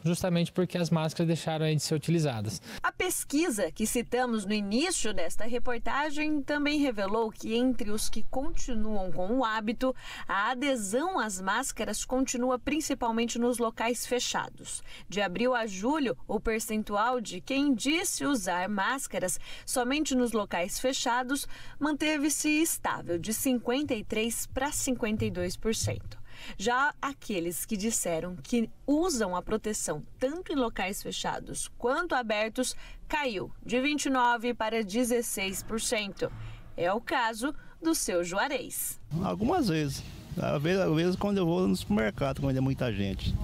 justamente porque as máscaras deixaram de ser utilizadas. A pesquisa que citamos no início desta reportagem também revelou que entre os que continuam com o hábito, a adesão às máscaras continua principalmente nos locais fechados. De abril a julho, o percentual de quem disse usar máscaras somente nos locais fechados manteve-se estável, de 53% para 52%. Já aqueles que disseram que usam a proteção tanto em locais fechados quanto abertos caiu de 29% para 16%. É o caso do seu Juarez. Algumas vezes. Às vezes, às vezes quando eu vou no supermercado, quando é muita gente.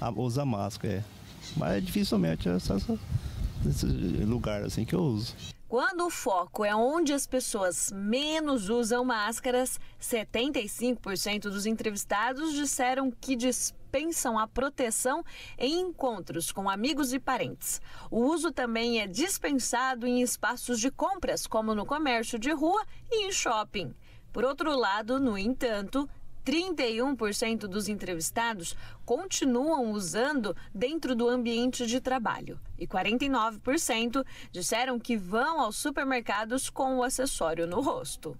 A, usa máscara, é. Mas dificilmente é esse lugar assim que eu uso. Quando o foco é onde as pessoas menos usam máscaras, 75% dos entrevistados disseram que dispensam a proteção em encontros com amigos e parentes. O uso também é dispensado em espaços de compras, como no comércio de rua e em shopping. Por outro lado, no entanto, 31% dos entrevistados continuam usando dentro do ambiente de trabalho e 49% disseram que vão aos supermercados com o acessório no rosto.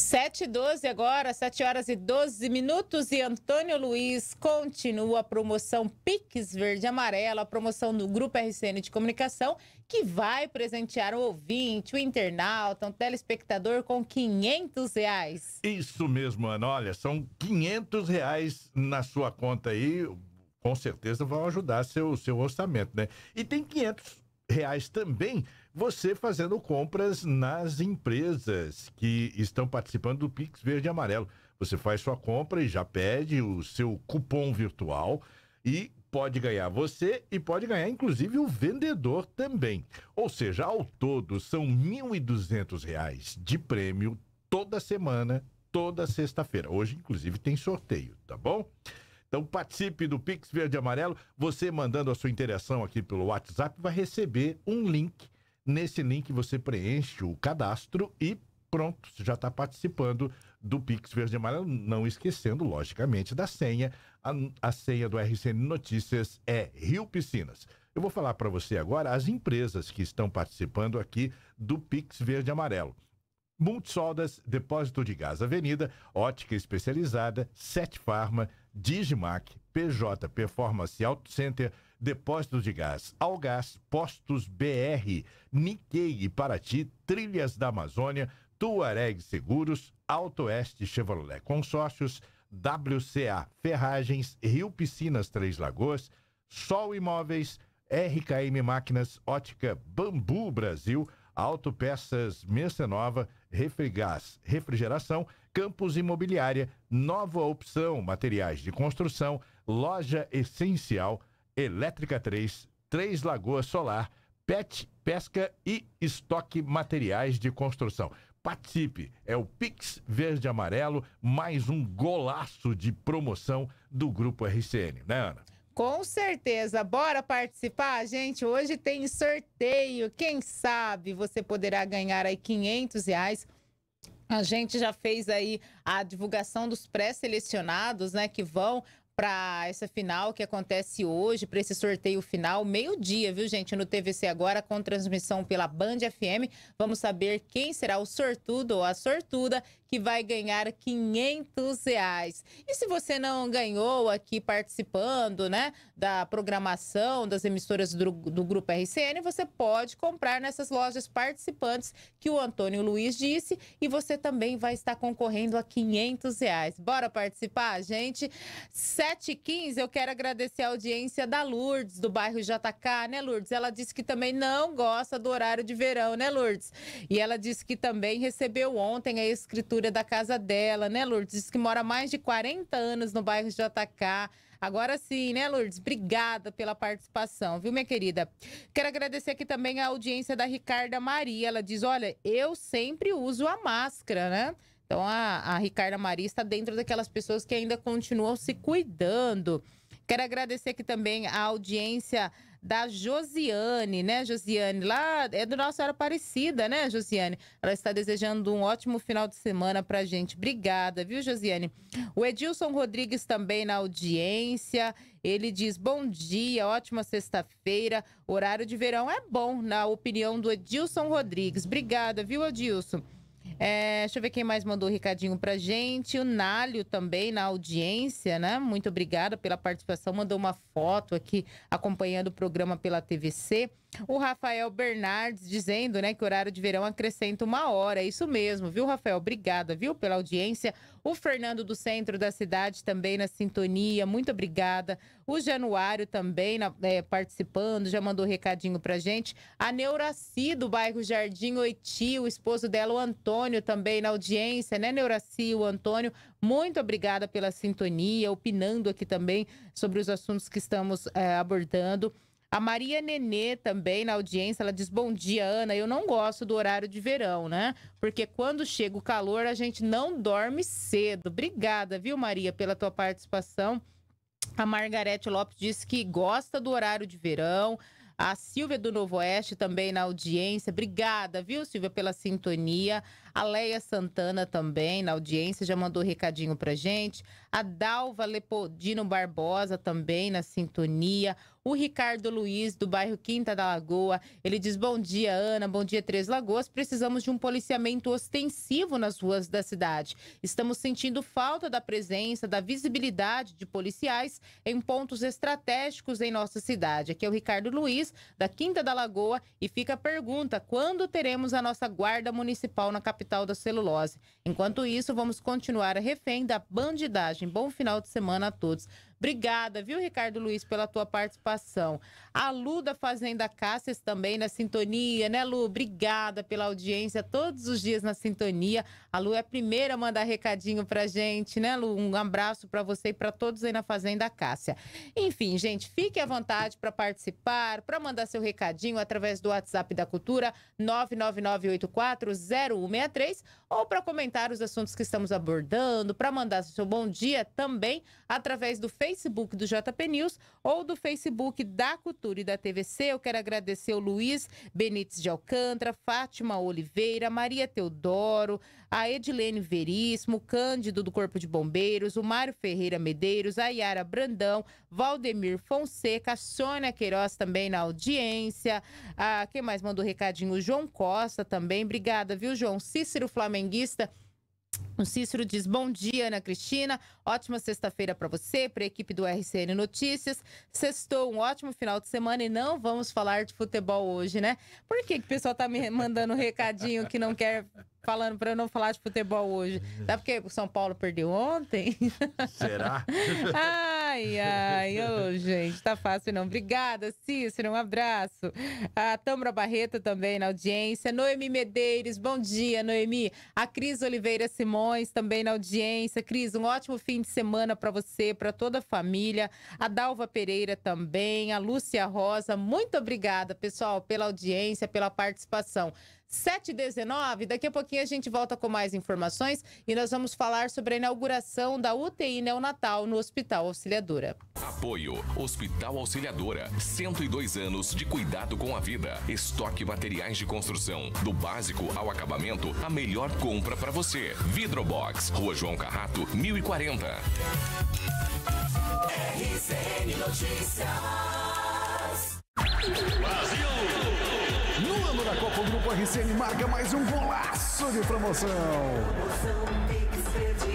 7 e 12 agora, 7 horas e 12 minutos. E Antônio Luiz continua a promoção Pix Verde Amarela, a promoção do Grupo RCN de Comunicação, que vai presentear o ouvinte, o internauta, um telespectador com 500 reais. Isso mesmo, Ana. Olha, são 500 reais na sua conta aí. Com certeza vão ajudar seu, seu orçamento, né? E tem 500 reais também você fazendo compras nas empresas que estão participando do Pix Verde e Amarelo. Você faz sua compra e já pede o seu cupom virtual e pode ganhar você e pode ganhar inclusive o vendedor também. Ou seja, ao todo são R$ 1.200 de prêmio toda semana, toda sexta-feira. Hoje inclusive tem sorteio, tá bom? Então participe do Pix Verde Amarelo. Você mandando a sua interação aqui pelo WhatsApp vai receber um link Nesse link você preenche o cadastro e pronto, você já está participando do Pix Verde Amarelo, não esquecendo, logicamente, da senha. A, a senha do RCN Notícias é Rio Piscinas. Eu vou falar para você agora as empresas que estão participando aqui do Pix Verde Amarelo. Multisoldas, Depósito de Gás Avenida, Ótica Especializada, Sete Farma, Digimac, PJ Performance Auto Center, depósitos de gás, Algás, Postos BR, Nikkei, Paraty, Trilhas da Amazônia, Tuareg Seguros, Alto Oeste Chevrolet Consórcios, WCA Ferragens, Rio Piscinas Três Lagoas, Sol Imóveis, RKM Máquinas, Ótica Bambu Brasil, Autopeças Mercenova, Refrigás Refrigeração, Campos Imobiliária, Nova Opção Materiais de Construção, Loja Essencial, Elétrica 3, Três Lagoas Solar, PET, Pesca e Estoque Materiais de Construção. Participe, é o Pix Verde Amarelo, mais um golaço de promoção do Grupo RCN, né, Ana? Com certeza. Bora participar, gente? Hoje tem sorteio. Quem sabe você poderá ganhar aí 500 reais. A gente já fez aí a divulgação dos pré-selecionados, né, que vão para essa final que acontece hoje, para esse sorteio final, meio-dia, viu, gente, no TVC agora, com transmissão pela Band FM. Vamos saber quem será o sortudo ou a sortuda que vai ganhar 500 reais. E se você não ganhou aqui participando, né, da programação das emissoras do, do Grupo RCN, você pode comprar nessas lojas participantes que o Antônio Luiz disse e você também vai estar concorrendo a 500 reais. Bora participar, gente? 7h15, eu quero agradecer a audiência da Lourdes, do bairro JK, né, Lourdes? Ela disse que também não gosta do horário de verão, né, Lourdes? E ela disse que também recebeu ontem a escritura da casa dela, né, Lourdes? Diz que mora mais de 40 anos no bairro de Atacá. Agora sim, né, Lourdes? Obrigada pela participação, viu, minha querida? Quero agradecer aqui também a audiência da Ricarda Maria. Ela diz: olha, eu sempre uso a máscara, né? Então a, a Ricarda Maria está dentro daquelas pessoas que ainda continuam se cuidando. Quero agradecer aqui também a audiência da Josiane, né, Josiane? Lá é do Nossa era Aparecida, né, Josiane? Ela está desejando um ótimo final de semana para gente. Obrigada, viu, Josiane? O Edilson Rodrigues também na audiência. Ele diz: bom dia, ótima sexta-feira. Horário de verão é bom, na opinião do Edilson Rodrigues. Obrigada, viu, Edilson? É, deixa eu ver quem mais mandou o recadinho pra gente. O Nálio também na audiência, né? Muito obrigada pela participação. Mandou uma foto aqui acompanhando o programa pela TVC. O Rafael Bernardes dizendo, né, que o horário de verão acrescenta uma hora. É isso mesmo, viu, Rafael? Obrigada, viu, pela audiência. O Fernando do centro da cidade também na sintonia, muito obrigada. O Januário também na, é, participando, já mandou recadinho pra gente. A Neuraci do bairro Jardim Oiti, o esposo dela, o Antônio, também na audiência, né, Neuraci, o Antônio. Muito obrigada pela sintonia, opinando aqui também sobre os assuntos que estamos é, abordando. A Maria Nenê também na audiência, ela diz: Bom dia, Ana. Eu não gosto do horário de verão, né? Porque quando chega o calor, a gente não dorme cedo. Obrigada, viu, Maria, pela tua participação. A Margarete Lopes diz que gosta do horário de verão. A Silvia do Novo Oeste também na audiência. Obrigada, viu, Silvia, pela sintonia. A Leia Santana também, na audiência, já mandou um recadinho pra gente. A Dalva Lepodino Barbosa também na sintonia. O Ricardo Luiz, do bairro Quinta da Lagoa, ele diz: Bom dia, Ana, bom dia, Três Lagoas. Precisamos de um policiamento ostensivo nas ruas da cidade. Estamos sentindo falta da presença, da visibilidade de policiais em pontos estratégicos em nossa cidade. Aqui é o Ricardo Luiz, da Quinta da Lagoa, e fica a pergunta: quando teremos a nossa guarda municipal na capital? capital da celulose. Enquanto isso, vamos continuar refém da bandidagem. Bom final de semana a todos. Obrigada, viu, Ricardo Luiz, pela tua participação. A Lu da Fazenda Cássias também na sintonia, né, Lu? Obrigada pela audiência, todos os dias na sintonia. A Lu é a primeira a mandar recadinho pra gente, né, Lu? Um abraço para você e para todos aí na Fazenda Cássia. Enfim, gente, fique à vontade para participar, para mandar seu recadinho através do WhatsApp da Cultura 999840163 ou para comentar os assuntos que estamos abordando, para mandar seu bom dia também através do Facebook Facebook do JP News ou do Facebook da Cultura e da TVC. Eu quero agradecer o Luiz Benites de Alcântara, Fátima Oliveira, Maria Teodoro, a Edilene Veríssimo, Cândido do Corpo de Bombeiros, o Mário Ferreira Medeiros, a Yara Brandão, Valdemir Fonseca, a Sônia Queiroz também na audiência. Ah, quem mais mandou recadinho? O João Costa também. Obrigada, viu, João? Cícero Flamenguista o Cícero diz: Bom dia, Ana Cristina. Ótima sexta-feira para você, para a equipe do RCN Notícias. Sextou, um ótimo final de semana e não vamos falar de futebol hoje, né? Por que, que o pessoal tá me mandando um recadinho que não quer falando para eu não falar de futebol hoje? Tá porque o São Paulo perdeu ontem? Será? ah, Ai, ai, oh, gente, tá fácil não. Obrigada, Cícero, um abraço. A Tamara Barreto também na audiência. Noemi Medeiros, bom dia, Noemi. A Cris Oliveira Simões também na audiência. Cris, um ótimo fim de semana para você, para toda a família. A Dalva Pereira também, a Lúcia Rosa, muito obrigada, pessoal, pela audiência, pela participação. 7h19. Daqui a pouquinho a gente volta com mais informações e nós vamos falar sobre a inauguração da UTI neonatal no Hospital Auxiliadora. Apoio Hospital Auxiliadora. 102 anos de cuidado com a vida. Estoque materiais de construção. Do básico ao acabamento, a melhor compra para você. Vidrobox, Rua João Carrato, 1040. RCN Notícias. Brasil! O Grupo RCN marca mais um golaço de promoção. promoção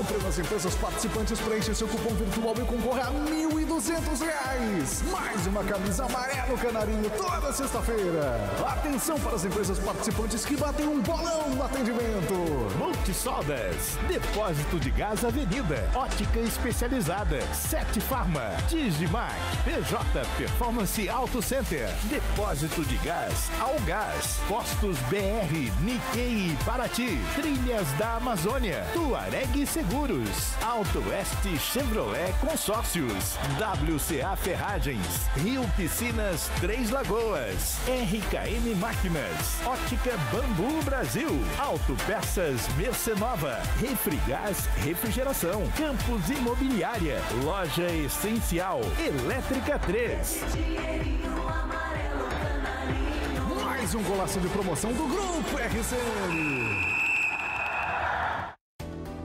Compre nas empresas participantes, preencha seu cupom virtual e concorra a mil e duzentos reais. Mais uma camisa amarelo canarinho toda sexta-feira. Atenção para as empresas participantes que batem um bolão no atendimento. Multisodas, Depósito de Gás Avenida, Ótica Especializada, Sete Farma, Digimac, PJ Performance Auto Center, Depósito de Gás, Algás, Postos BR, Nikkei Paraty, Trilhas da Amazônia, Tuareg Seguro. Seguros, Auto Oeste Chevrolet Consórcios, WCA Ferragens, Rio Piscinas Três Lagoas, RKM Máquinas, Ótica Bambu Brasil, Auto Peças Mercenova, Refrigás Refrigeração, Campos Imobiliária, Loja Essencial, Elétrica 3. Mais um golaço de promoção do Grupo RCN.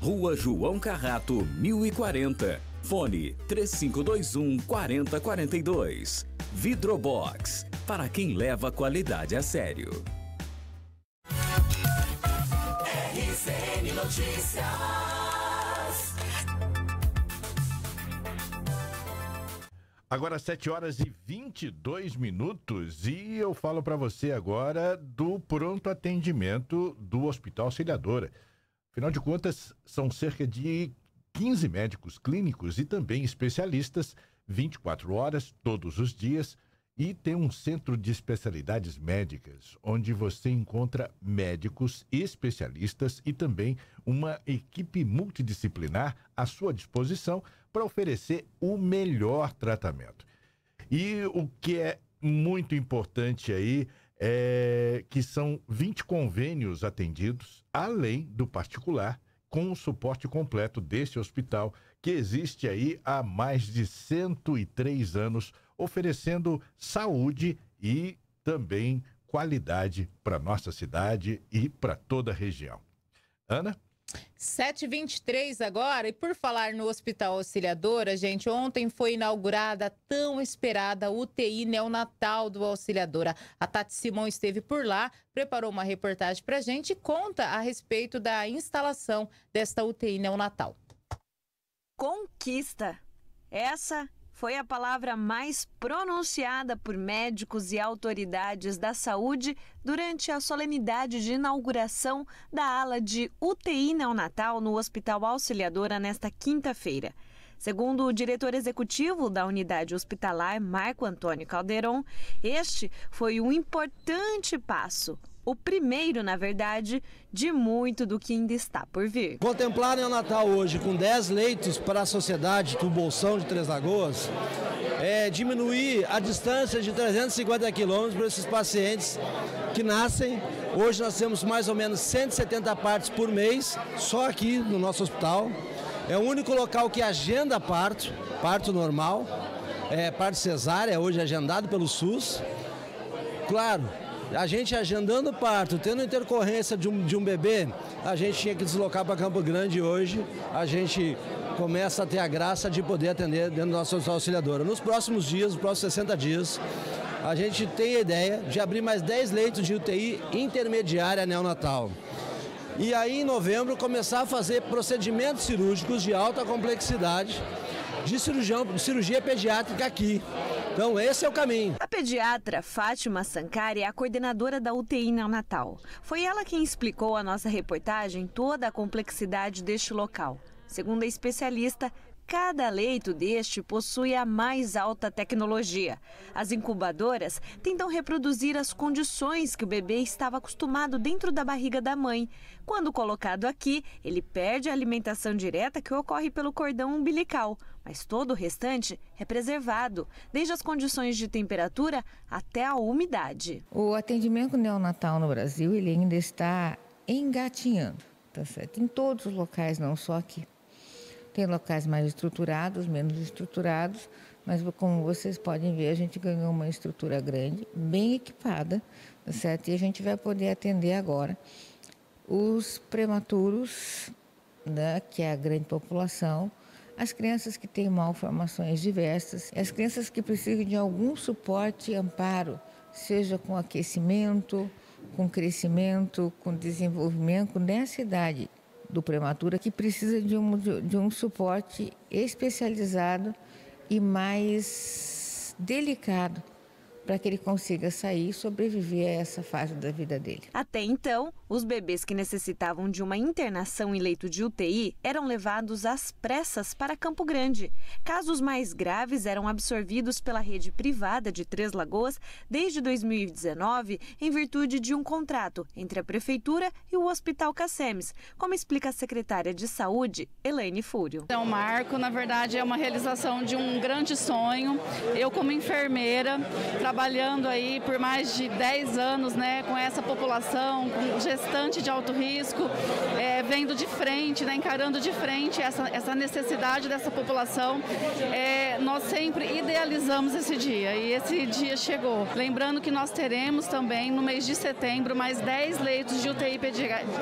Rua João Carrato, 1040. Fone 3521 4042. Vidrobox para quem leva a qualidade a sério. RCN Notícias. Agora 7 horas e 22 minutos e eu falo para você agora do pronto atendimento do Hospital Auxiliadora. Afinal de contas, são cerca de 15 médicos clínicos e também especialistas, 24 horas, todos os dias, e tem um centro de especialidades médicas, onde você encontra médicos especialistas e também uma equipe multidisciplinar à sua disposição para oferecer o melhor tratamento. E o que é muito importante aí é, que são 20 convênios atendidos, além do particular, com o suporte completo deste hospital, que existe aí há mais de 103 anos, oferecendo saúde e também qualidade para nossa cidade e para toda a região. Ana? 7h23 agora, e por falar no Hospital Auxiliadora, gente, ontem foi inaugurada a tão esperada UTI neonatal do Auxiliadora. A Tati Simão esteve por lá, preparou uma reportagem para gente e conta a respeito da instalação desta UTI neonatal. Conquista! Essa foi a palavra mais pronunciada por médicos e autoridades da saúde durante a solenidade de inauguração da ala de UTI neonatal no Hospital Auxiliadora nesta quinta-feira. Segundo o diretor executivo da unidade hospitalar, Marco Antônio Calderon, este foi um importante passo, o primeiro, na verdade, de muito do que ainda está por vir. Contemplar o Natal hoje com 10 leitos para a sociedade do Bolsão de Três Lagoas é diminuir a distância de 350 quilômetros para esses pacientes que nascem. Hoje nós temos mais ou menos 170 partes por mês, só aqui no nosso hospital. É o único local que agenda parto, parto normal, é, parto cesárea, hoje agendado pelo SUS. Claro, a gente agendando o parto, tendo intercorrência de um, de um bebê, a gente tinha que deslocar para Campo Grande hoje. A gente começa a ter a graça de poder atender dentro da nossa auxiliadora. Nos próximos dias, nos próximos 60 dias, a gente tem a ideia de abrir mais 10 leitos de UTI intermediária neonatal. E aí, em novembro, começar a fazer procedimentos cirúrgicos de alta complexidade de cirurgião, cirurgia pediátrica aqui. Então, esse é o caminho. A pediatra Fátima Sancari é a coordenadora da UTI Natal. Foi ela quem explicou à nossa reportagem toda a complexidade deste local. Segundo a especialista, cada leito deste possui a mais alta tecnologia. As incubadoras tentam reproduzir as condições que o bebê estava acostumado dentro da barriga da mãe. Quando colocado aqui, ele perde a alimentação direta que ocorre pelo cordão umbilical, mas todo o restante é preservado, desde as condições de temperatura até a umidade. O atendimento neonatal no Brasil ele ainda está engatinhando, tá certo? Em todos os locais, não só aqui. Tem locais mais estruturados, menos estruturados, mas como vocês podem ver, a gente ganhou uma estrutura grande, bem equipada, tá certo? E a gente vai poder atender agora os prematuros, né, que é a grande população, as crianças que têm malformações diversas, as crianças que precisam de algum suporte e amparo, seja com aquecimento, com crescimento, com desenvolvimento, nessa idade do prematuro que precisa de um, de um suporte especializado e mais delicado para que ele consiga sair e sobreviver a essa fase da vida dele. Até então, os bebês que necessitavam de uma internação em leito de UTI eram levados às pressas para Campo Grande. Casos mais graves eram absorvidos pela rede privada de Três Lagoas desde 2019, em virtude de um contrato entre a Prefeitura e o Hospital Cacemes, como explica a secretária de Saúde, Elaine Fúrio. É um marco, na verdade, é uma realização de um grande sonho. Eu, como enfermeira, trabalho trabalhando aí por mais de 10 anos né, com essa população, com gestante de alto risco, é, vendo de frente, né, encarando de frente essa, essa necessidade dessa população. É, nós sempre idealizamos esse dia e esse dia chegou. Lembrando que nós teremos também no mês de setembro mais 10 leitos de UTI,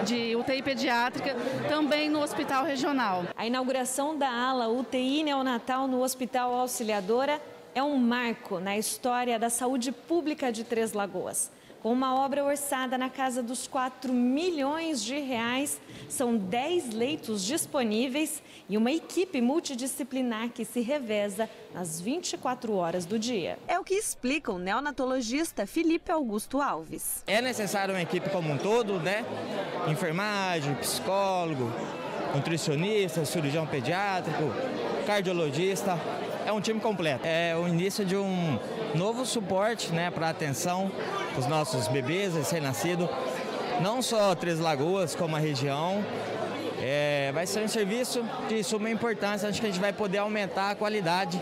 de UTI pediátrica também no hospital regional. A inauguração da ala UTI neonatal no Hospital Auxiliadora é um marco na história da saúde pública de Três Lagoas. Com uma obra orçada na casa dos 4 milhões de reais, são 10 leitos disponíveis e uma equipe multidisciplinar que se reveza nas 24 horas do dia. É o que explica o neonatologista Felipe Augusto Alves. É necessário uma equipe como um todo, né? Enfermagem, psicólogo, nutricionista, cirurgião pediátrico, cardiologista, é um time completo. É o início de um novo suporte né, para atenção os nossos bebês recém-nascidos, não só Três Lagoas, como a região. É, vai ser um serviço de suma importância, acho que a gente vai poder aumentar a qualidade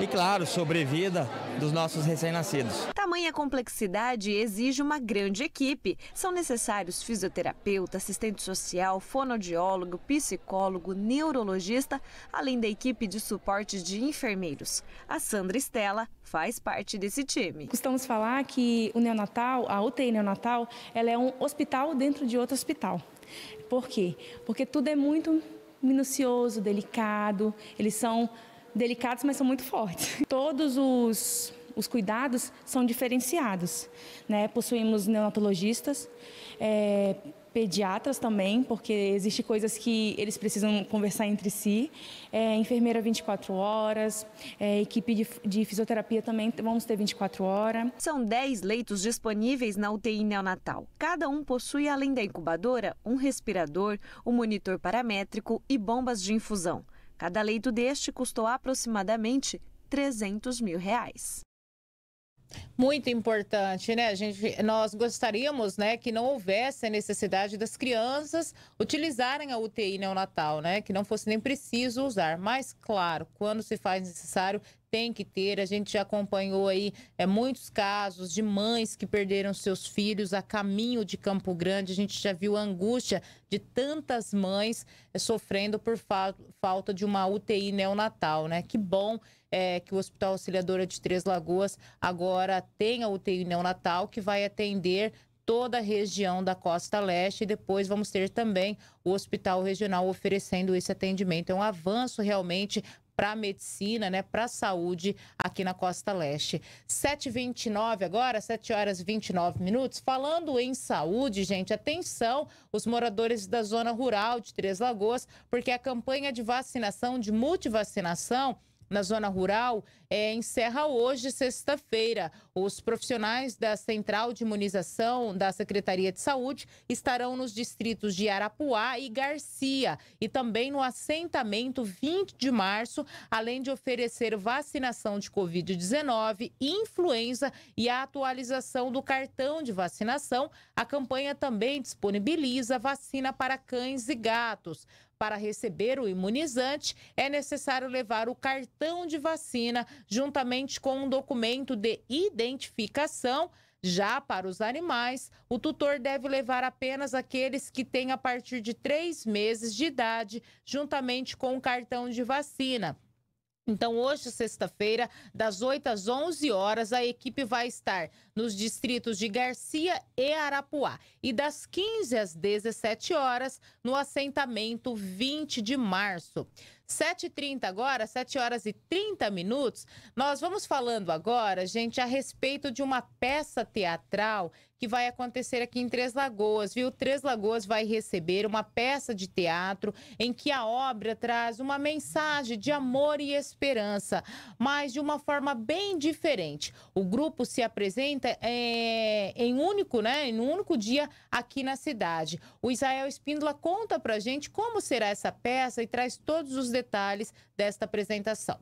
e, claro, sobrevida dos nossos recém-nascidos. Tamanha complexidade exige uma grande equipe. São necessários fisioterapeuta, assistente social, fonoaudiólogo, psicólogo, neurologista, além da equipe de suporte de enfermeiros. A Sandra Estela faz parte desse time. Costamos falar que o neonatal, a UTI neonatal, ela é um hospital dentro de outro hospital. Por quê? Porque tudo é muito minucioso, delicado, eles são delicados, mas são muito fortes. Todos os, os cuidados são diferenciados. Né? Possuímos neonatologistas, é, pediatras também, porque existem coisas que eles precisam conversar entre si. É, enfermeira 24 horas, é, equipe de, de, fisioterapia também vamos ter 24 horas. São 10 leitos disponíveis na UTI neonatal. Cada um possui, além da incubadora, um respirador, um monitor paramétrico e bombas de infusão. Cada leito deste custou aproximadamente 300 mil reais. Muito importante, né, gente? Nós gostaríamos, né, que não houvesse a necessidade das crianças utilizarem a UTI neonatal, né, que não fosse nem preciso usar. Mas, claro, quando se faz necessário, tem que ter. A gente já acompanhou aí é, muitos casos de mães que perderam seus filhos a caminho de Campo Grande. A gente já viu a angústia de tantas mães é, sofrendo por fa falta de uma UTI neonatal, né? Que bom é, que o Hospital Auxiliadora de Três Lagoas agora tem a UTI neonatal que vai atender toda a região da costa leste e depois vamos ter também o hospital regional oferecendo esse atendimento. É um avanço realmente para a medicina, né, para a saúde aqui na Costa Leste. 7h29 agora, 7 horas e 29 minutos. Falando em saúde, gente, atenção, os moradores da zona rural de Três Lagoas, porque a campanha de vacinação, de multivacinação, na zona rural é, encerra hoje, sexta-feira. Os profissionais da Central de Imunização da Secretaria de Saúde estarão nos distritos de Arapuá e Garcia e também no assentamento 20 de março, além de oferecer vacinação de Covid-19, influenza e a atualização do cartão de vacinação. A campanha também disponibiliza vacina para cães e gatos. Para receber o imunizante, é necessário levar o cartão de vacina juntamente com um documento de identificação. Já para os animais, o tutor deve levar apenas aqueles que têm a partir de três meses de idade, juntamente com o cartão de vacina. Então, hoje, sexta-feira, das 8 às 11 horas, a equipe vai estar nos distritos de Garcia e Arapuá. E das 15 às 17 horas, no assentamento 20 de março. 7h30 agora, 7 horas e 30 minutos, nós vamos falando agora, gente, a respeito de uma peça teatral que vai acontecer aqui em Três Lagoas, viu? Três Lagoas vai receber uma peça de teatro em que a obra traz uma mensagem de amor e esperança, mas de uma forma bem diferente. O grupo se apresenta é, em único, né? Em um único dia aqui na cidade. O Israel Espíndola conta pra gente como será essa peça e traz todos os detalhes detalhes desta apresentação.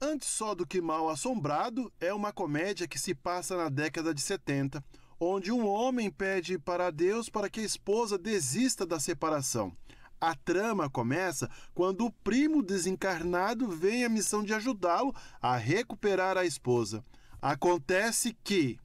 Antes só do que Mal Assombrado é uma comédia que se passa na década de 70, onde um homem pede para Deus para que a esposa desista da separação. A trama começa quando o primo desencarnado vem à missão de ajudá-lo a recuperar a esposa. Acontece que,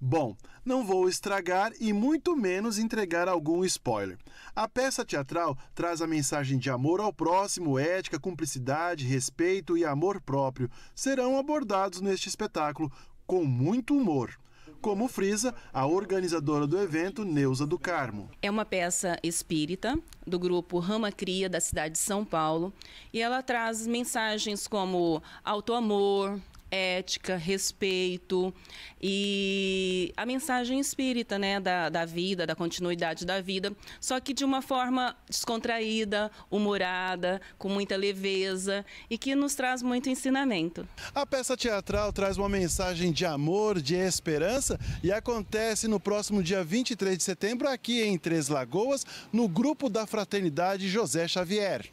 Bom, não vou estragar e muito menos entregar algum spoiler. A peça teatral traz a mensagem de amor ao próximo, ética, cumplicidade, respeito e amor próprio. Serão abordados neste espetáculo com muito humor como frisa a organizadora do evento, Neuza do Carmo. É uma peça espírita do grupo Rama Cria da cidade de São Paulo e ela traz mensagens como autoamor, ética, respeito e a mensagem espírita, né, da, da vida, da continuidade da vida, só que de uma forma descontraída, humorada, com muita leveza e que nos traz muito ensinamento. A peça teatral traz uma mensagem de amor, de esperança e acontece no próximo dia 23 de setembro aqui em Três Lagoas, no grupo da Fraternidade José Xavier.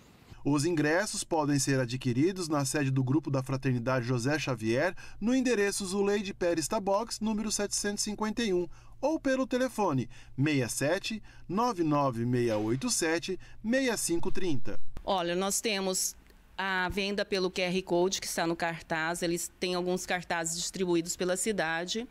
Os ingressos podem ser adquiridos na sede do Grupo da Fraternidade José Xavier, no endereço Zuleide Pérez Tabox, número 751, ou pelo telefone 67 99687 6530. Olha, nós temos a venda pelo QR Code que está no cartaz, eles têm alguns cartazes distribuídos pela cidade.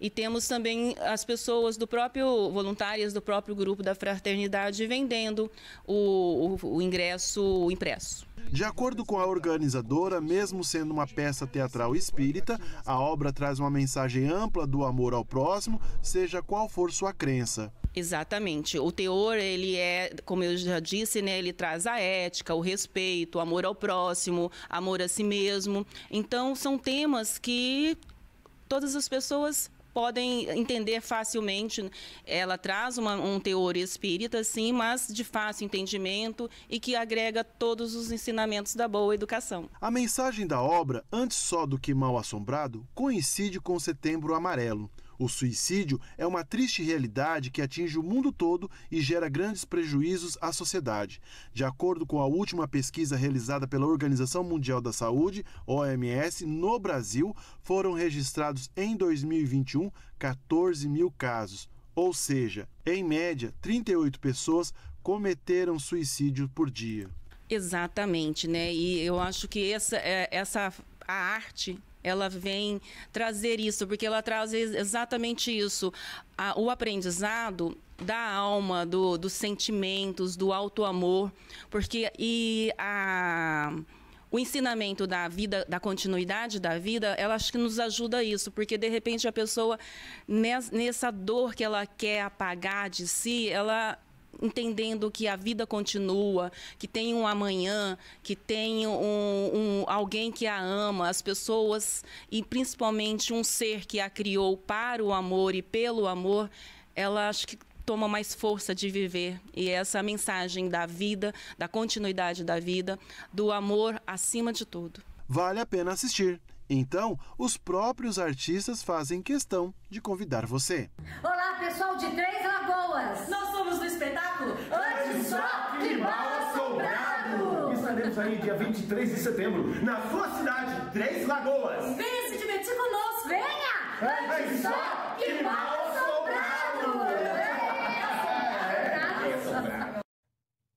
E temos também as pessoas do próprio, voluntárias do próprio grupo da fraternidade vendendo o, o, o ingresso impresso. De acordo com a organizadora, mesmo sendo uma peça teatral espírita, a obra traz uma mensagem ampla do amor ao próximo, seja qual for sua crença. Exatamente. O teor, ele é, como eu já disse, né, ele traz a ética, o respeito, o amor ao próximo, amor a si mesmo. Então, são temas que todas as pessoas podem entender facilmente. Ela traz uma, um teor espírita, sim, mas de fácil entendimento e que agrega todos os ensinamentos da boa educação. A mensagem da obra, antes só do que mal assombrado, coincide com o Setembro Amarelo. O suicídio é uma triste realidade que atinge o mundo todo e gera grandes prejuízos à sociedade. De acordo com a última pesquisa realizada pela Organização Mundial da Saúde, OMS, no Brasil, foram registrados em 2021 14 mil casos, ou seja, em média, 38 pessoas cometeram suicídio por dia. Exatamente, né? E eu acho que essa, é, essa a arte ela vem trazer isso, porque ela traz exatamente isso. A, o aprendizado da alma, do, dos sentimentos, do auto-amor, porque e a o ensinamento da vida, da continuidade da vida, ela acho que nos ajuda a isso, porque de repente a pessoa nessa dor que ela quer apagar de si, ela entendendo que a vida continua, que tem um amanhã, que tem um, um, alguém que a ama, as pessoas e principalmente um ser que a criou para o amor e pelo amor, ela acho que toma mais força de viver. E é essa mensagem da vida, da continuidade da vida, do amor acima de tudo. Vale a pena assistir. Então, os próprios artistas fazem questão de convidar você. Olá, pessoal de Três Lagoas! Nós somos só que Estaremos aí dia 23 de setembro, na sua cidade, Três Lagoas! Venha se divertir conosco, venha! É, é só que mal sobrado.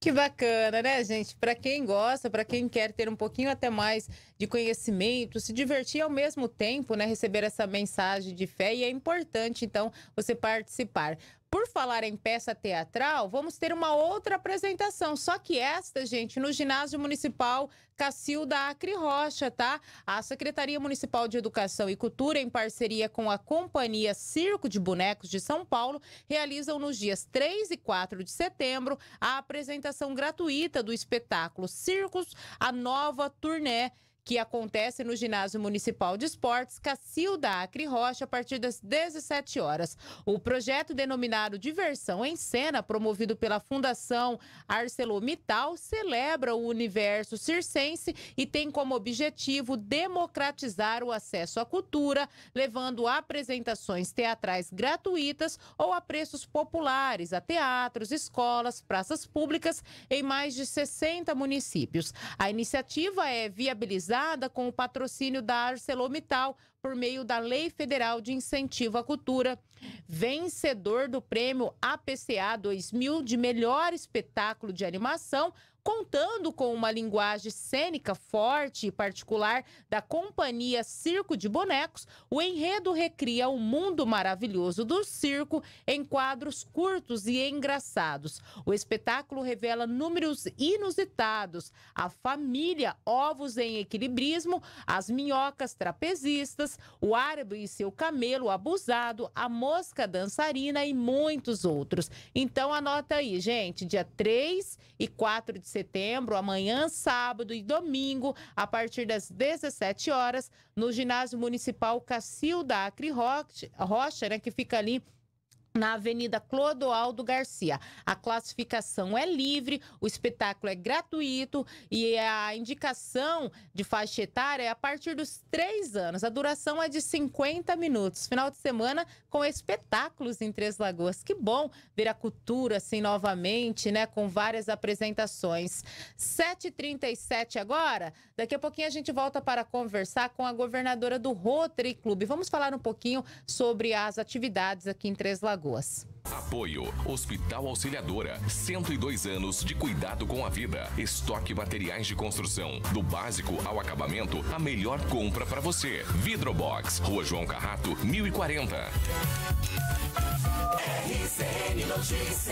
Que bacana, né, gente? Para quem gosta, para quem quer ter um pouquinho até mais de conhecimento, se divertir ao mesmo tempo, né, receber essa mensagem de fé e é importante então você participar. Por falar em peça teatral, vamos ter uma outra apresentação. Só que esta, gente, no ginásio municipal Cacilda Acre Rocha, tá? A Secretaria Municipal de Educação e Cultura, em parceria com a Companhia Circo de Bonecos de São Paulo, realizam nos dias 3 e 4 de setembro a apresentação gratuita do espetáculo Circos, a nova turnê que acontece no Ginásio Municipal de Esportes Cacilda Acre Rocha a partir das 17 horas. O projeto denominado Diversão em Cena, promovido pela Fundação ArcelorMittal, celebra o universo circense e tem como objetivo democratizar o acesso à cultura, levando apresentações teatrais gratuitas ou a preços populares a teatros, escolas, praças públicas em mais de 60 municípios. A iniciativa é viabilizada realizada com o patrocínio da ArcelorMittal por meio da Lei Federal de Incentivo à Cultura. Vencedor do prêmio APCA 2000 de melhor espetáculo de animação contando com uma linguagem cênica forte e particular da companhia Circo de Bonecos, o enredo recria o mundo maravilhoso do circo em quadros curtos e engraçados. O espetáculo revela números inusitados, a família ovos em equilibrismo, as minhocas trapezistas, o árabe e seu camelo abusado, a mosca dançarina e muitos outros. Então anota aí, gente, dia 3 e 4 de setembro, amanhã, sábado e domingo, a partir das 17 horas, no ginásio municipal Cacilda Acre Rocha, né, que fica ali na Avenida Clodoaldo Garcia. A classificação é livre, o espetáculo é gratuito e a indicação de faixa etária é a partir dos três anos. A duração é de 50 minutos. Final de semana com espetáculos em Três Lagoas. Que bom ver a cultura assim novamente, né? Com várias apresentações. 7h37 agora. Daqui a pouquinho a gente volta para conversar com a governadora do Rotary Clube. Vamos falar um pouquinho sobre as atividades aqui em Três Lagoas. Alagoas. Apoio Hospital Auxiliadora, 102 anos de cuidado com a vida. Estoque materiais de construção, do básico ao acabamento, a melhor compra para você. Vidrobox, Rua João Carrato, 1040. RCN Notícias.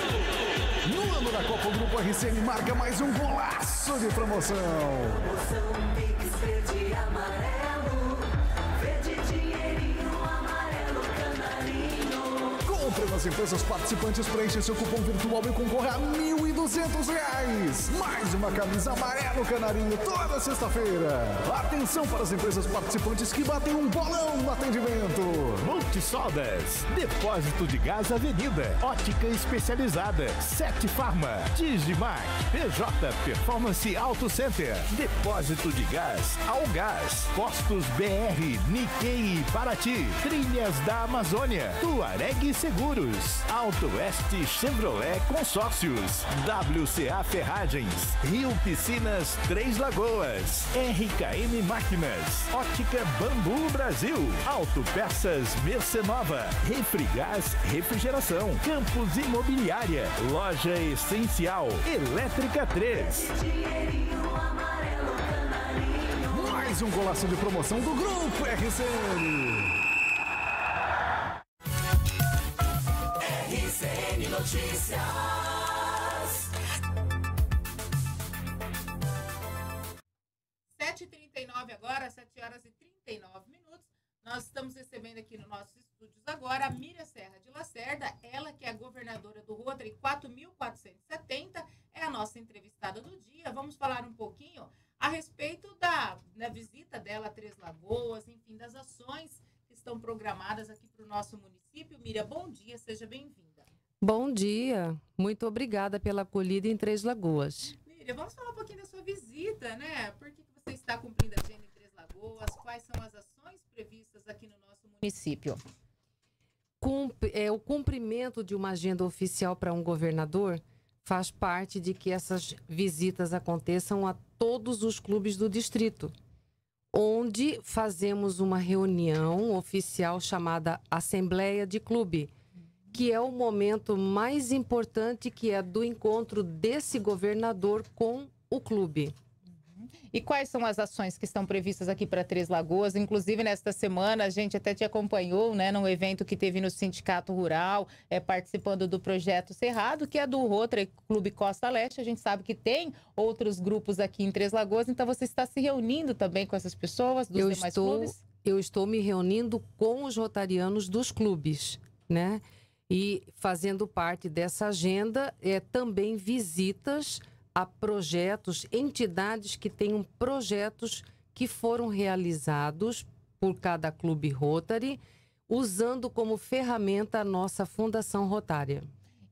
RCN marca mais um golaço de promoção. promoção. Extremas Empresas participantes preenchem seu cupom virtual e concorre a R$ 1.200. Mais uma camisa amarela canarinho toda sexta-feira. Atenção para as empresas participantes que batem um bolão no atendimento. Multisoldas, Depósito de Gás Avenida, Ótica Especializada, Sete Farma, Digimac, PJ Performance Auto Center, Depósito de Gás, Algás, Postos BR, Nikkei e Paraty, Trilhas da Amazônia, Tuareg Seguro. Seguros, Auto Oeste Chevrolet Consórcios, WCA Ferragens, Rio Piscinas Três Lagoas, RKM Máquinas, Ótica Bambu Brasil, Auto Peças Mercenova, Refrigás Refrigeração, Campos Imobiliária, Loja Essencial, Elétrica 3 Mais um golaço de promoção do Grupo RCN. agora, 7 horas e 39 minutos. Nós estamos recebendo aqui nos nossos estúdios agora a Miriam Serra de Lacerda, ela que é governadora do Rotary 4470, é a nossa entrevistada do dia. Vamos falar um pouquinho a respeito da, da visita dela a Três Lagoas, enfim, das ações que estão programadas aqui para o nosso município. Miriam, bom dia, seja bem-vinda. Bom dia, muito obrigada pela acolhida em Três Lagoas. Miriam, vamos falar um pouquinho da sua visita, né? Por que você está cumprindo a agenda? pessoas quais são as ações previstas aqui no nosso município. Cumpre, é, o cumprimento de uma agenda oficial para um governador faz parte de que essas visitas aconteçam a todos os clubes do distrito, onde fazemos uma reunião oficial chamada Assembleia de Clube, que é o momento mais importante que é do encontro desse governador com o clube. E quais são as ações que estão previstas aqui para Três Lagoas? Inclusive, nesta semana, a gente até te acompanhou né, num evento que teve no Sindicato Rural, é, participando do projeto Cerrado, que é do Rotary Clube Costa Leste. A gente sabe que tem outros grupos aqui em Três Lagoas, então você está se reunindo também com essas pessoas dos eu demais estou, clubes? Eu estou me reunindo com os rotarianos dos clubes, né? E fazendo parte dessa agenda é também visitas a projetos, entidades que tenham projetos que foram realizados por cada clube Rotary, usando como ferramenta a nossa Fundação Rotária.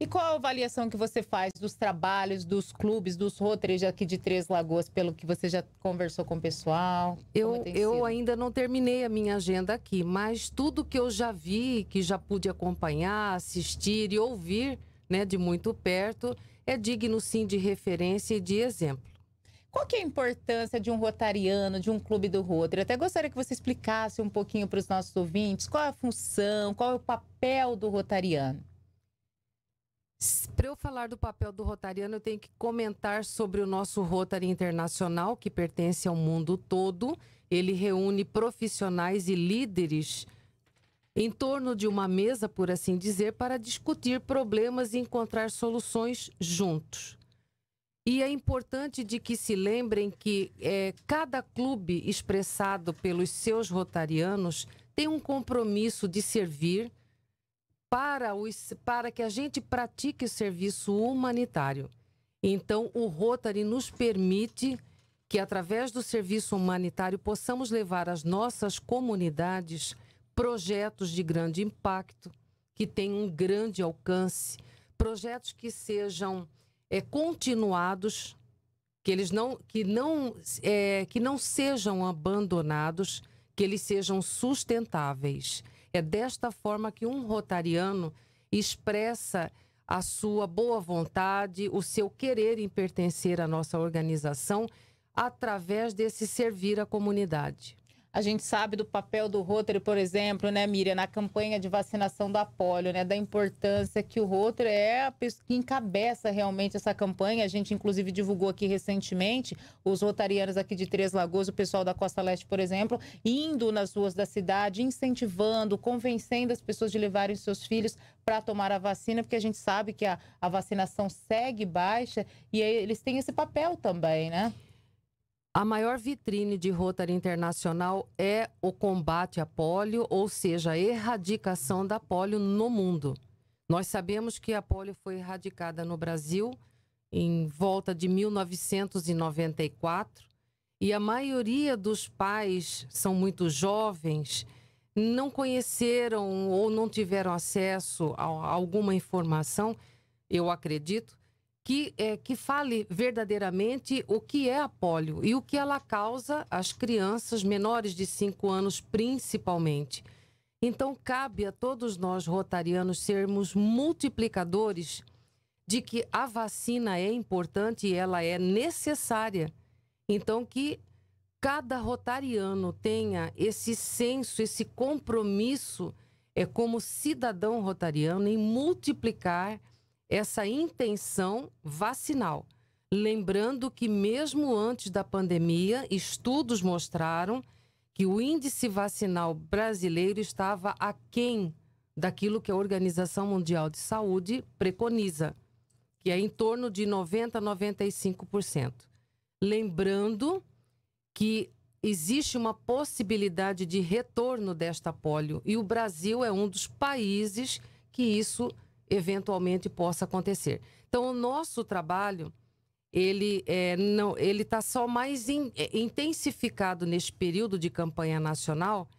E qual a avaliação que você faz dos trabalhos dos clubes, dos Rotarys aqui de Três Lagoas, pelo que você já conversou com o pessoal? Eu, eu ainda não terminei a minha agenda aqui, mas tudo que eu já vi, que já pude acompanhar, assistir e ouvir né, de muito perto, é digno sim de referência e de exemplo. Qual que é a importância de um rotariano, de um clube do Rotary? Eu até gostaria que você explicasse um pouquinho para os nossos ouvintes qual é a função, qual é o papel do rotariano. Para eu falar do papel do rotariano, eu tenho que comentar sobre o nosso Rotary Internacional, que pertence ao mundo todo. Ele reúne profissionais e líderes em torno de uma mesa, por assim dizer, para discutir problemas e encontrar soluções juntos. E é importante de que se lembrem que é, cada clube expressado pelos seus rotarianos tem um compromisso de servir para, os, para que a gente pratique o serviço humanitário. Então, o Rotary nos permite que, através do serviço humanitário, possamos levar às nossas comunidades projetos de grande impacto, que tenham um grande alcance, projetos que sejam é, continuados, que eles não que não é, que não sejam abandonados, que eles sejam sustentáveis. É desta forma que um rotariano expressa a sua boa vontade, o seu querer em pertencer à nossa organização através desse servir à comunidade. A gente sabe do papel do Rotary, por exemplo, né, Miriam, na campanha de vacinação da polio, né, da importância que o Rotary é a pessoa que encabeça realmente essa campanha. A gente, inclusive, divulgou aqui recentemente os rotarianos aqui de Três Lagoas, o pessoal da Costa Leste, por exemplo, indo nas ruas da cidade, incentivando, convencendo as pessoas de levarem seus filhos para tomar a vacina, porque a gente sabe que a, a vacinação segue baixa e eles têm esse papel também, né? A maior vitrine de Rotary Internacional é o combate à polio, ou seja, a erradicação da polio no mundo. Nós sabemos que a polio foi erradicada no Brasil em volta de 1994 e a maioria dos pais são muito jovens, não conheceram ou não tiveram acesso a alguma informação, eu acredito, que, é, que fale verdadeiramente o que é a polio e o que ela causa às crianças menores de 5 anos, principalmente. Então, cabe a todos nós rotarianos sermos multiplicadores de que a vacina é importante e ela é necessária. Então, que cada rotariano tenha esse senso, esse compromisso é como cidadão rotariano em multiplicar essa intenção vacinal. Lembrando que, mesmo antes da pandemia, estudos mostraram que o índice vacinal brasileiro estava aquém daquilo que a Organização Mundial de Saúde preconiza, que é em torno de 90% a 95%. Lembrando que existe uma possibilidade de retorno desta polio e o Brasil é um dos países que isso eventualmente possa acontecer. Então, o nosso trabalho ele é, não ele está só mais in, é, intensificado neste período de campanha nacional,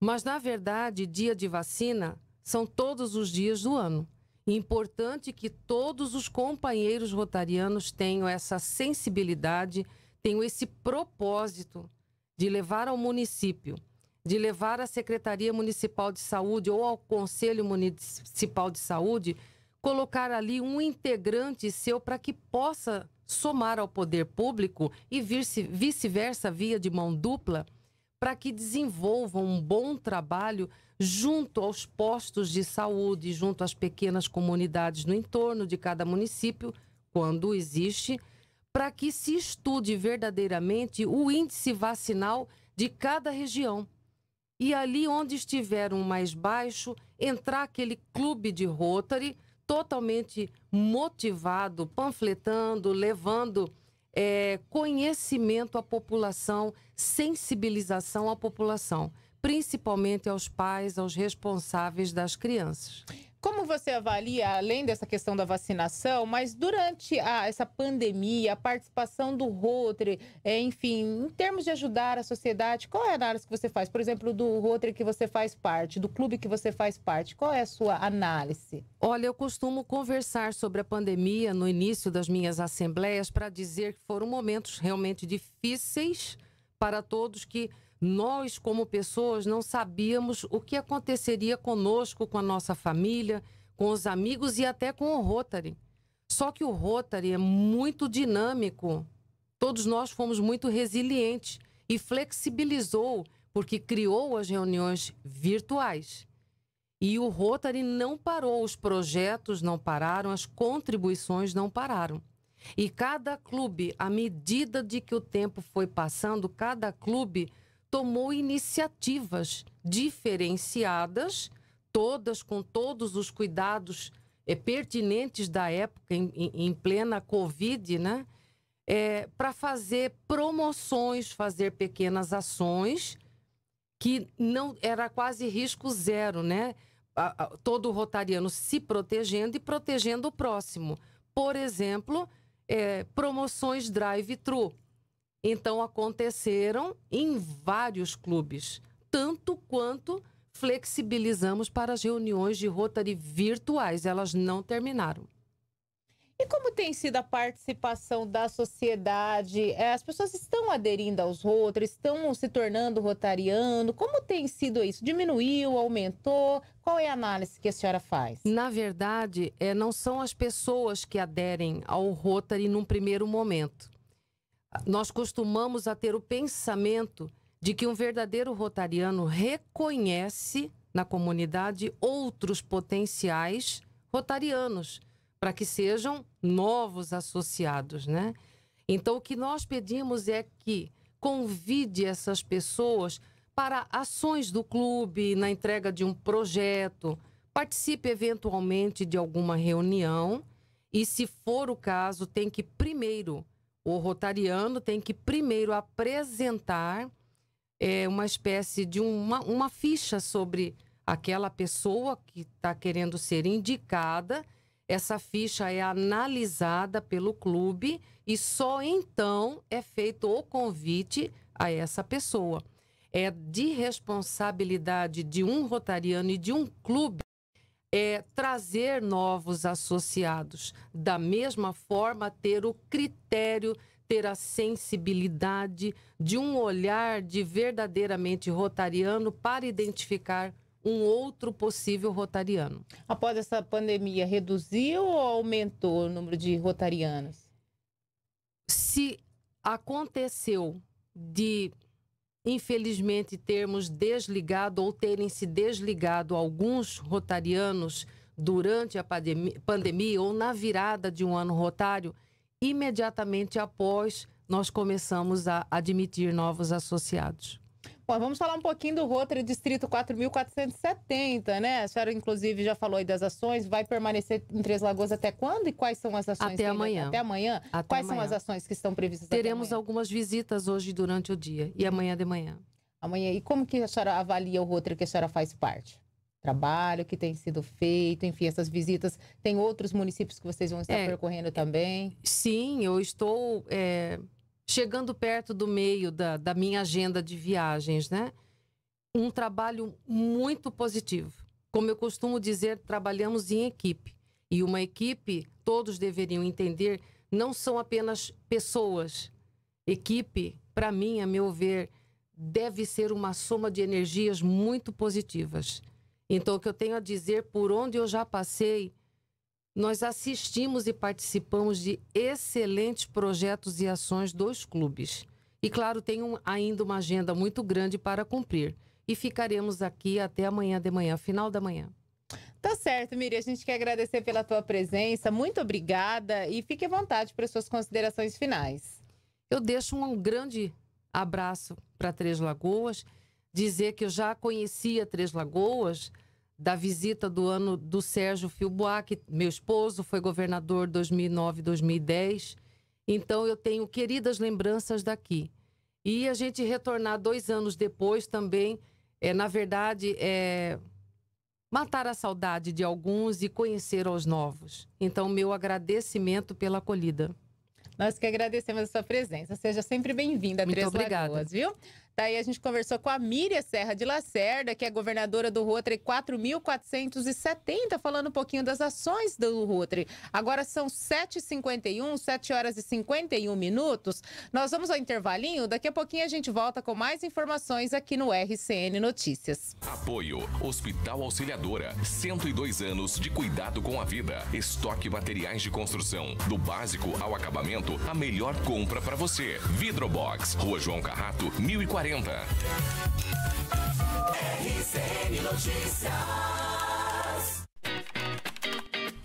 mas na verdade dia de vacina são todos os dias do ano. Importante que todos os companheiros rotarianos tenham essa sensibilidade, tenham esse propósito de levar ao município de levar à Secretaria Municipal de Saúde ou ao Conselho Municipal de Saúde, colocar ali um integrante seu para que possa somar ao poder público e vice-versa, via de mão dupla, para que desenvolvam um bom trabalho junto aos postos de saúde, junto às pequenas comunidades no entorno de cada município, quando existe, para que se estude verdadeiramente o índice vacinal de cada região e ali onde estiver um mais baixo, entrar aquele clube de Rotary totalmente motivado, panfletando, levando é, conhecimento à população, sensibilização à população, principalmente aos pais, aos responsáveis das crianças. Como você avalia, além dessa questão da vacinação, mas durante a, essa pandemia, a participação do Rotary, é, enfim, em termos de ajudar a sociedade, qual é a análise que você faz? Por exemplo, do Rotary que você faz parte, do clube que você faz parte, qual é a sua análise? Olha, eu costumo conversar sobre a pandemia no início das minhas assembleias para dizer que foram momentos realmente difíceis para todos que nós, como pessoas, não sabíamos o que aconteceria conosco, com a nossa família, com os amigos e até com o Rotary. Só que o Rotary é muito dinâmico. Todos nós fomos muito resilientes e flexibilizou, porque criou as reuniões virtuais. E o Rotary não parou, os projetos não pararam, as contribuições não pararam. E cada clube, à medida de que o tempo foi passando, cada clube tomou iniciativas diferenciadas, todas com todos os cuidados é, pertinentes da época, em, em plena Covid, né? É, para fazer promoções, fazer pequenas ações, que não era quase risco zero, né? A, a, todo rotariano se protegendo e protegendo o próximo. Por exemplo, é, promoções drive-thru. Então aconteceram em vários clubes, tanto quanto flexibilizamos para as reuniões de Rotary virtuais, elas não terminaram. E como tem sido a participação da sociedade? É, as pessoas estão aderindo aos Rotary, estão se tornando rotariano? Como tem sido isso? Diminuiu, aumentou? Qual é a análise que a senhora faz? Na verdade, é, não são as pessoas que aderem ao Rotary num primeiro momento nós costumamos a ter o pensamento de que um verdadeiro rotariano reconhece na comunidade outros potenciais rotarianos para que sejam novos associados, né? Então o que nós pedimos é que convide essas pessoas para ações do clube, na entrega de um projeto, participe eventualmente de alguma reunião e se for o caso, tem que primeiro o rotariano tem que primeiro apresentar é, uma espécie de uma, uma ficha sobre aquela pessoa que está querendo ser indicada. Essa ficha é analisada pelo clube e só então é feito o convite a essa pessoa. É de responsabilidade de um rotariano e de um clube é trazer novos associados. Da mesma forma, ter o critério, ter a sensibilidade de um olhar de verdadeiramente rotariano para identificar um outro possível rotariano. Após essa pandemia, reduziu ou aumentou o número de rotarianos? Se aconteceu de infelizmente, termos desligado ou terem se desligado alguns rotarianos durante a pandemia, ou na virada de um ano rotário, imediatamente após nós começamos a admitir novos associados. Bom, vamos falar um pouquinho do Rotary Distrito 4.470, né? A senhora, inclusive, já falou aí das ações. Vai permanecer em Três Lagoas até quando? E quais são as ações? Até amanhã. Até amanhã? Até quais amanhã. são as ações que estão previstas Teremos algumas visitas hoje durante o dia e amanhã de manhã. Amanhã. E como que a senhora avalia o Rotary que a senhora faz parte? Trabalho que tem sido feito, enfim, essas visitas. Tem outros municípios que vocês vão estar é, percorrendo também? Sim, eu estou... É chegando perto do meio da, da minha agenda de viagens, né? Um trabalho muito positivo. Como eu costumo dizer, trabalhamos em equipe. E uma equipe, todos deveriam entender, não são apenas pessoas. Equipe, para mim, a meu ver, deve ser uma soma de energias muito positivas. Então, o que eu tenho a dizer, por onde eu já passei, nós assistimos e participamos de excelentes projetos e ações dos clubes. E claro, tem um, ainda uma agenda muito grande para cumprir. E ficaremos aqui até amanhã de manhã, final da manhã. Tá certo, Miri. A gente quer agradecer pela tua presença. Muito obrigada e fique à vontade para suas considerações finais. Eu deixo um grande abraço para Três Lagoas, dizer que eu já conhecia Três Lagoas da visita do ano do Sérgio Filboá, que meu esposo foi governador 2009-2010. Então eu tenho queridas lembranças daqui. E a gente retornar dois anos depois também, é, na verdade, é matar a saudade de alguns e conhecer aos novos. Então, meu agradecimento pela acolhida. Nós que agradecemos a sua presença. Seja sempre bem-vinda Três Muito obrigada. Lagoas, viu? Daí tá, a gente conversou com a Miriam Serra de Lacerda, que é governadora do Rotary 4.470, falando um pouquinho das ações do Rotary. Agora são 7h51, 7 horas e 51 minutos. Nós vamos ao intervalinho, daqui a pouquinho a gente volta com mais informações aqui no RCN Notícias. Apoio Hospital Auxiliadora, 102 anos de cuidado com a vida. Estoque materiais de construção, do básico ao acabamento, a melhor compra para você. Vidrobox, Rua João Carrato, 1040 40. RCN Notícias.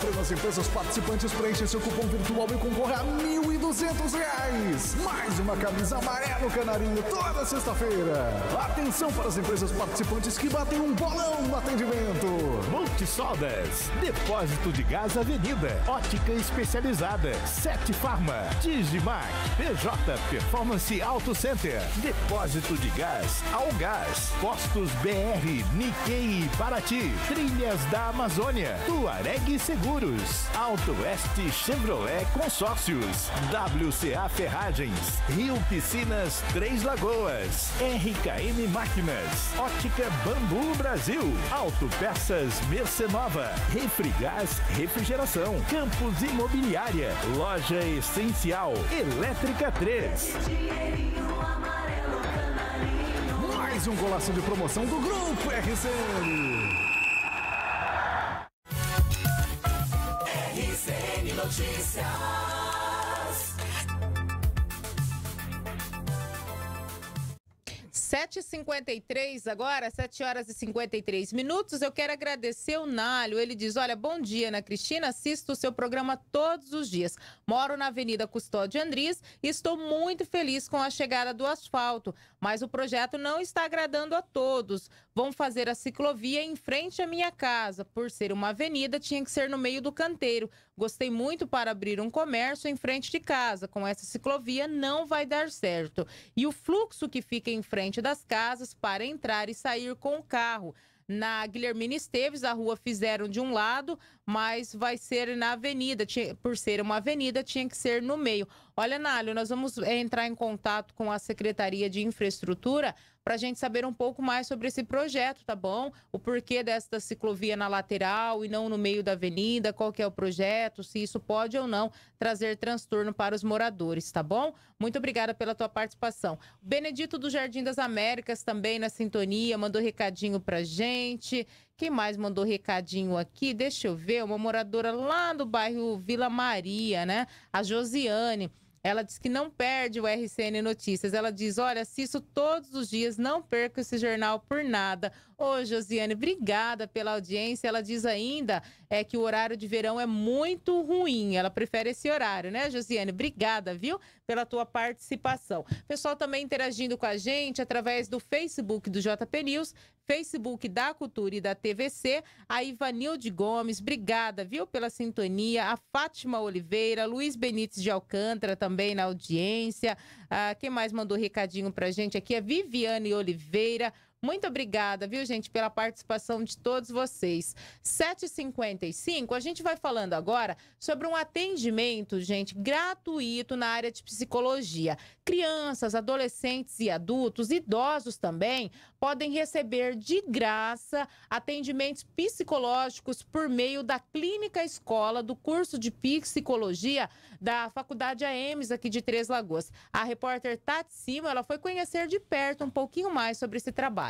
Compre nas empresas participantes, preencha seu cupom virtual e concorra a mil e duzentos reais. Mais uma camisa amarelo canarinho toda sexta-feira. Atenção para as empresas participantes que batem um bolão no atendimento. Multisodas, Depósito de Gás Avenida, Ótica Especializada, Sete Farma, Digimac, PJ Performance Auto Center, Depósito de Gás, Algás, Postos BR, Nikkei e Paraty, Trilhas da Amazônia, Tuareg Seguro. Seguros, Auto Oeste Chevrolet Consórcios, WCA Ferragens, Rio Piscinas Três Lagoas, RKM Máquinas, Ótica Bambu Brasil, Auto Peças Mercenova, Refrigás Refrigeração, Campos Imobiliária, Loja Essencial, Elétrica 3. Mais um golaço de promoção do Grupo RC. Notícias. 7h53 agora, 7 horas e 53 minutos. Eu quero agradecer o Nalho. Ele diz: Olha, bom dia, Ana Cristina. Assisto o seu programa todos os dias. Moro na Avenida Custódio Andriz e estou muito feliz com a chegada do asfalto. Mas o projeto não está agradando a todos. Vão fazer a ciclovia em frente à minha casa. Por ser uma avenida, tinha que ser no meio do canteiro. Gostei muito para abrir um comércio em frente de casa. Com essa ciclovia não vai dar certo. E o fluxo que fica em frente das casas para entrar e sair com o carro. Na Guilhermina Esteves, a rua fizeram de um lado, mas vai ser na avenida. Por ser uma avenida, tinha que ser no meio. Olha, Nálio, nós vamos eh, entrar em contato com a Secretaria de Infraestrutura para a gente saber um pouco mais sobre esse projeto, tá bom? O porquê desta ciclovia na lateral e não no meio da avenida, qual que é o projeto, se isso pode ou não trazer transtorno para os moradores, tá bom? Muito obrigada pela tua participação. Benedito do Jardim das Américas também na sintonia, mandou recadinho a gente. Quem mais mandou recadinho aqui? Deixa eu ver, uma moradora lá do bairro Vila Maria, né? A Josiane. Ela diz que não perde o RCN Notícias. Ela diz: Olha, assisto todos os dias, não perco esse jornal por nada. Ô, Josiane, obrigada pela audiência. Ela diz ainda é, que o horário de verão é muito ruim. Ela prefere esse horário, né, Josiane? Obrigada, viu, pela tua participação. Pessoal também interagindo com a gente através do Facebook do JP News, Facebook da Cultura e da TVC, a Ivanilde Gomes, obrigada, viu, pela sintonia, a Fátima Oliveira, Luiz Benites de Alcântara também na audiência, ah, quem mais mandou recadinho pra gente aqui? A Viviane Oliveira, muito obrigada, viu, gente, pela participação de todos vocês. 7h55, a gente vai falando agora sobre um atendimento, gente, gratuito na área de psicologia. Crianças, adolescentes e adultos, idosos também, podem receber de graça atendimentos psicológicos por meio da Clínica Escola do curso de Psicologia da Faculdade AEMES aqui de Três Lagoas. A repórter Tati Sima, ela foi conhecer de perto um pouquinho mais sobre esse trabalho.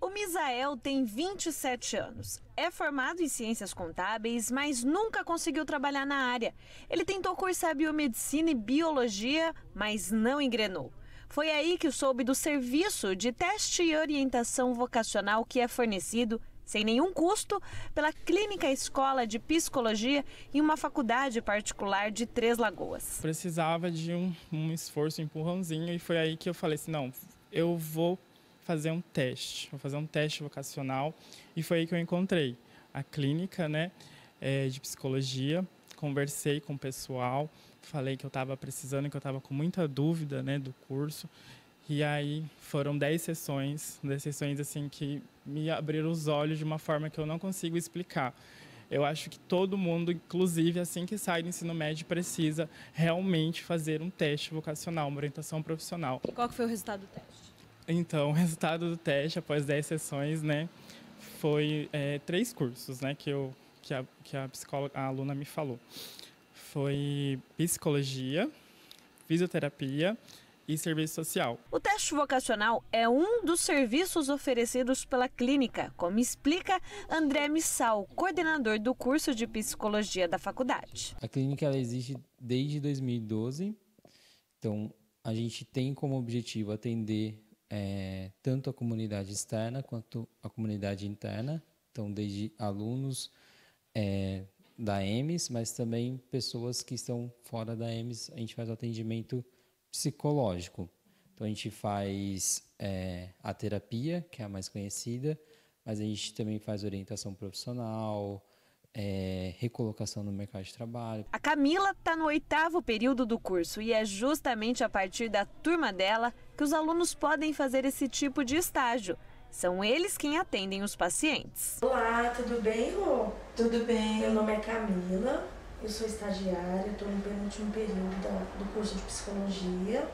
O Misael tem 27 anos. É formado em ciências contábeis, mas nunca conseguiu trabalhar na área. Ele tentou cursar biomedicina e biologia, mas não engrenou. Foi aí que soube do serviço de teste e orientação vocacional que é fornecido sem nenhum custo, pela Clínica Escola de Psicologia em uma faculdade particular de Três Lagoas. Precisava de um, um esforço, um empurrãozinho, e foi aí que eu falei assim: não, eu vou fazer um teste, vou fazer um teste vocacional. E foi aí que eu encontrei a clínica né, é, de psicologia. Conversei com o pessoal, falei que eu estava precisando, que eu estava com muita dúvida né, do curso. E aí foram dez sessões, dez sessões assim que me abriram os olhos de uma forma que eu não consigo explicar. Eu acho que todo mundo, inclusive assim que sai do ensino médio, precisa realmente fazer um teste vocacional, uma orientação profissional. E qual foi o resultado do teste? Então, o resultado do teste, após 10 sessões, né, foi é, três cursos, né, que, eu, que, a, que a, psicóloga, a aluna me falou. Foi psicologia, fisioterapia e serviço social. O teste vocacional é um dos serviços oferecidos pela clínica, como explica André Missal, coordenador do curso de psicologia da faculdade. A clínica ela existe desde 2012, então a gente tem como objetivo atender é, tanto a comunidade externa quanto a comunidade interna, então desde alunos é, da EMES, mas também pessoas que estão fora da EMES, a gente faz o atendimento psicológico. Então a gente faz é, a terapia, que é a mais conhecida, mas a gente também faz orientação profissional, é, recolocação no mercado de trabalho. A Camila está no oitavo período do curso e é justamente a partir da turma dela que os alunos podem fazer esse tipo de estágio. São eles quem atendem os pacientes. Olá, tudo bem, Rô? Tudo bem. Meu nome é Camila, eu sou estagiária, estou no penúltimo período do curso de psicologia.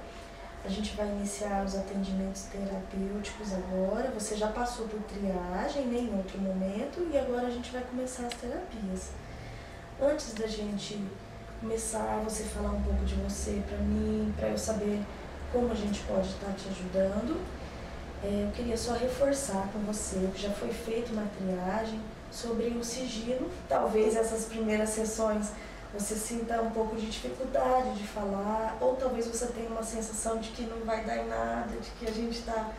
A gente vai iniciar os atendimentos terapêuticos agora. Você já passou por triagem né, em outro momento e agora a gente vai começar as terapias. Antes da gente começar, você falar um pouco de você para mim, para eu saber como a gente pode estar tá te ajudando. É, eu queria só reforçar com você o que já foi feito na triagem sobre o sigilo. Talvez essas primeiras sessões você sinta um pouco de dificuldade de falar, ou talvez você tenha uma sensação de que não vai dar em nada, de que a gente está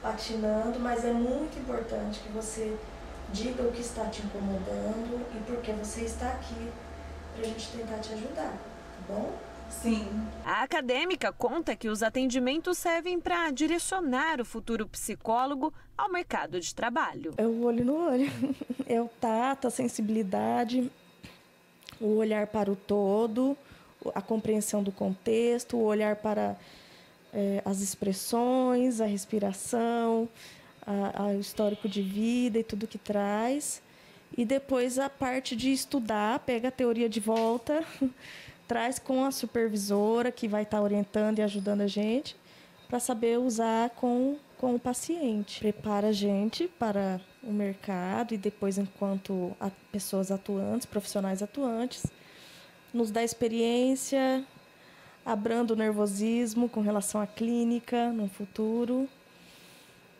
patinando, mas é muito importante que você diga o que está te incomodando e por que você está aqui para a gente tentar te ajudar, tá bom? Sim. A acadêmica conta que os atendimentos servem para direcionar o futuro psicólogo ao mercado de trabalho. É o olho no olho, é o tato, a sensibilidade, o olhar para o todo, a compreensão do contexto, o olhar para é, as expressões, a respiração, a, a, o histórico de vida e tudo que traz. E depois a parte de estudar, pega a teoria de volta, traz com a supervisora que vai estar tá orientando e ajudando a gente para saber usar com com o paciente. Prepara a gente para o mercado e depois, enquanto pessoas atuantes, profissionais atuantes, nos dá experiência, abrando o nervosismo com relação à clínica no futuro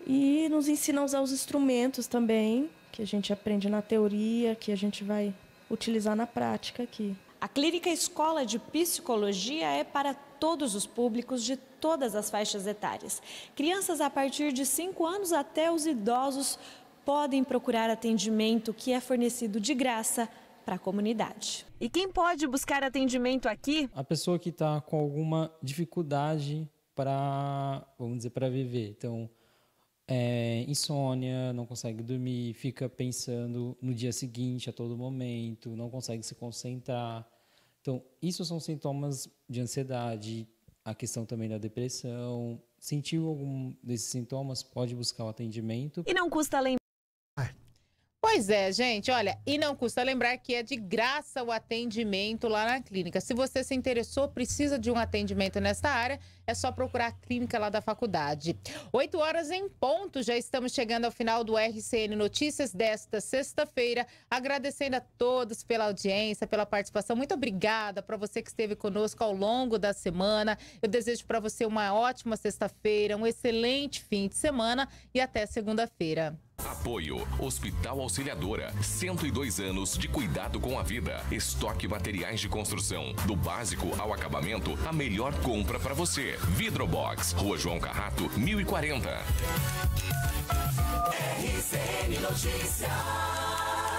e nos ensina a usar os instrumentos também que a gente aprende na teoria, que a gente vai utilizar na prática aqui. A Clínica Escola de Psicologia é para todos os públicos de todas as faixas etárias. Crianças a partir de 5 anos até os idosos podem procurar atendimento que é fornecido de graça para a comunidade. E quem pode buscar atendimento aqui? A pessoa que está com alguma dificuldade para, vamos dizer, para viver. Então, é, insônia, não consegue dormir, fica pensando no dia seguinte a todo momento, não consegue se concentrar. Então, isso são sintomas de ansiedade, a questão também da depressão. Sentiu algum desses sintomas, pode buscar o atendimento. E não custa lembrar Pois é, gente, olha, e não custa lembrar que é de graça o atendimento lá na clínica. Se você se interessou, precisa de um atendimento nessa área, é só procurar a clínica lá da faculdade. Oito horas em ponto, já estamos chegando ao final do RCN Notícias desta sexta-feira. Agradecendo a todos pela audiência, pela participação. Muito obrigada para você que esteve conosco ao longo da semana. Eu desejo para você uma ótima sexta-feira, um excelente fim de semana e até segunda-feira. Apoio Hospital Auxiliadora, 102 anos de cuidado com a vida. Estoque materiais de construção, do básico ao acabamento, a melhor compra para você. Vidrobox, Rua João Carrato, 1040. RCN Notícias.